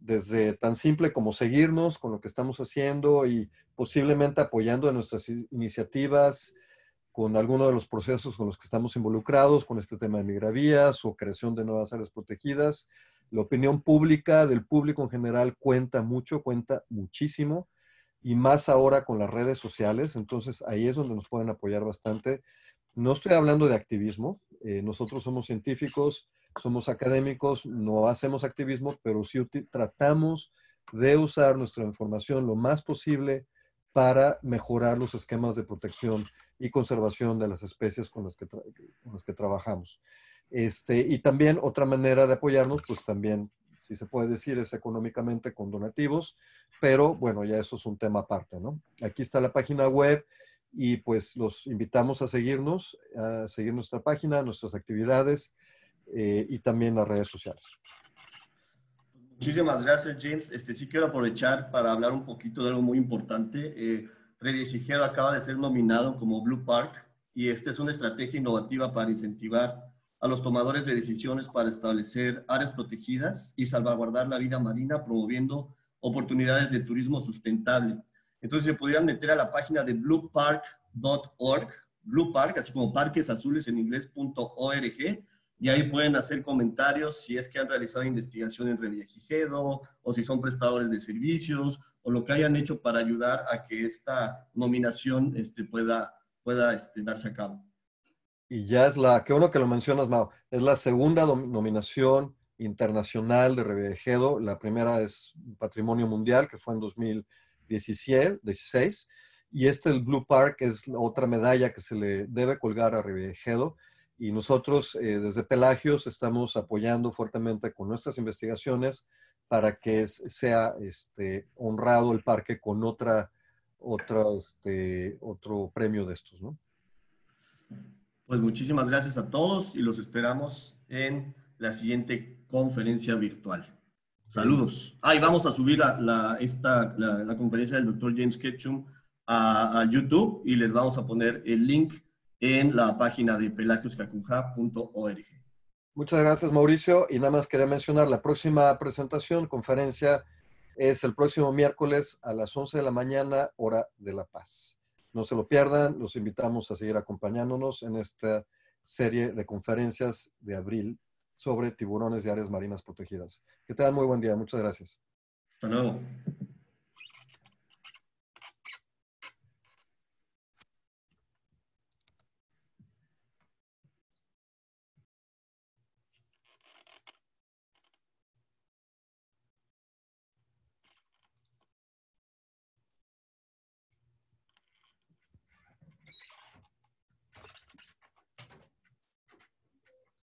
desde tan simple como seguirnos con lo que estamos haciendo y posiblemente apoyando a nuestras iniciativas, con alguno de los procesos con los que estamos involucrados, con este tema de migravías o creación de nuevas áreas protegidas. La opinión pública del público en general cuenta mucho, cuenta muchísimo, y más ahora con las redes sociales. Entonces ahí es donde nos pueden apoyar bastante. No estoy hablando de activismo. Eh, nosotros somos científicos, somos académicos, no hacemos activismo, pero sí tratamos de usar nuestra información lo más posible para mejorar los esquemas de protección y conservación de las especies con las que, con las que trabajamos. Este, y también otra manera de apoyarnos, pues también, si se puede decir, es económicamente con donativos, pero bueno, ya eso es un tema aparte, ¿no? Aquí está la página web y pues los invitamos a seguirnos, a seguir nuestra página, nuestras actividades eh, y también las redes sociales. Muchísimas gracias, James. Este, sí quiero aprovechar para hablar un poquito de algo muy importante. Eh, Reyes acaba de ser nominado como Blue Park y esta es una estrategia innovativa para incentivar a los tomadores de decisiones para establecer áreas protegidas y salvaguardar la vida marina promoviendo oportunidades de turismo sustentable. Entonces se podrían meter a la página de bluepark.org, Blue Park, así como parques azules en inglés.org y ahí pueden hacer comentarios si es que han realizado investigación en Revillagigedo o si son prestadores de servicios o lo que hayan hecho para ayudar a que esta nominación este, pueda, pueda este, darse a cabo. Y ya es la, qué bueno que lo mencionas, Mao, es la segunda nominación internacional de Revillagigedo. La primera es Patrimonio Mundial, que fue en 2016. Y este, el Blue Park, es otra medalla que se le debe colgar a Revillagigedo. Y nosotros eh, desde Pelagios estamos apoyando fuertemente con nuestras investigaciones para que sea este, honrado el parque con otra, este, otro premio de estos. ¿no? Pues muchísimas gracias a todos y los esperamos en la siguiente conferencia virtual. Saludos. Ahí vamos a subir la, esta, la, conferencia del doctor James Ketchum a, a YouTube y les vamos a poner el link en la página de pelagiuscacuja.org. Muchas gracias, Mauricio. Y nada más quería mencionar, la próxima presentación, conferencia, es el próximo miércoles a las 11 de la mañana, hora de La Paz. No se lo pierdan, los invitamos a seguir acompañándonos en esta serie de conferencias de abril sobre tiburones de áreas marinas protegidas. Que tengan muy buen día, muchas gracias. Hasta luego.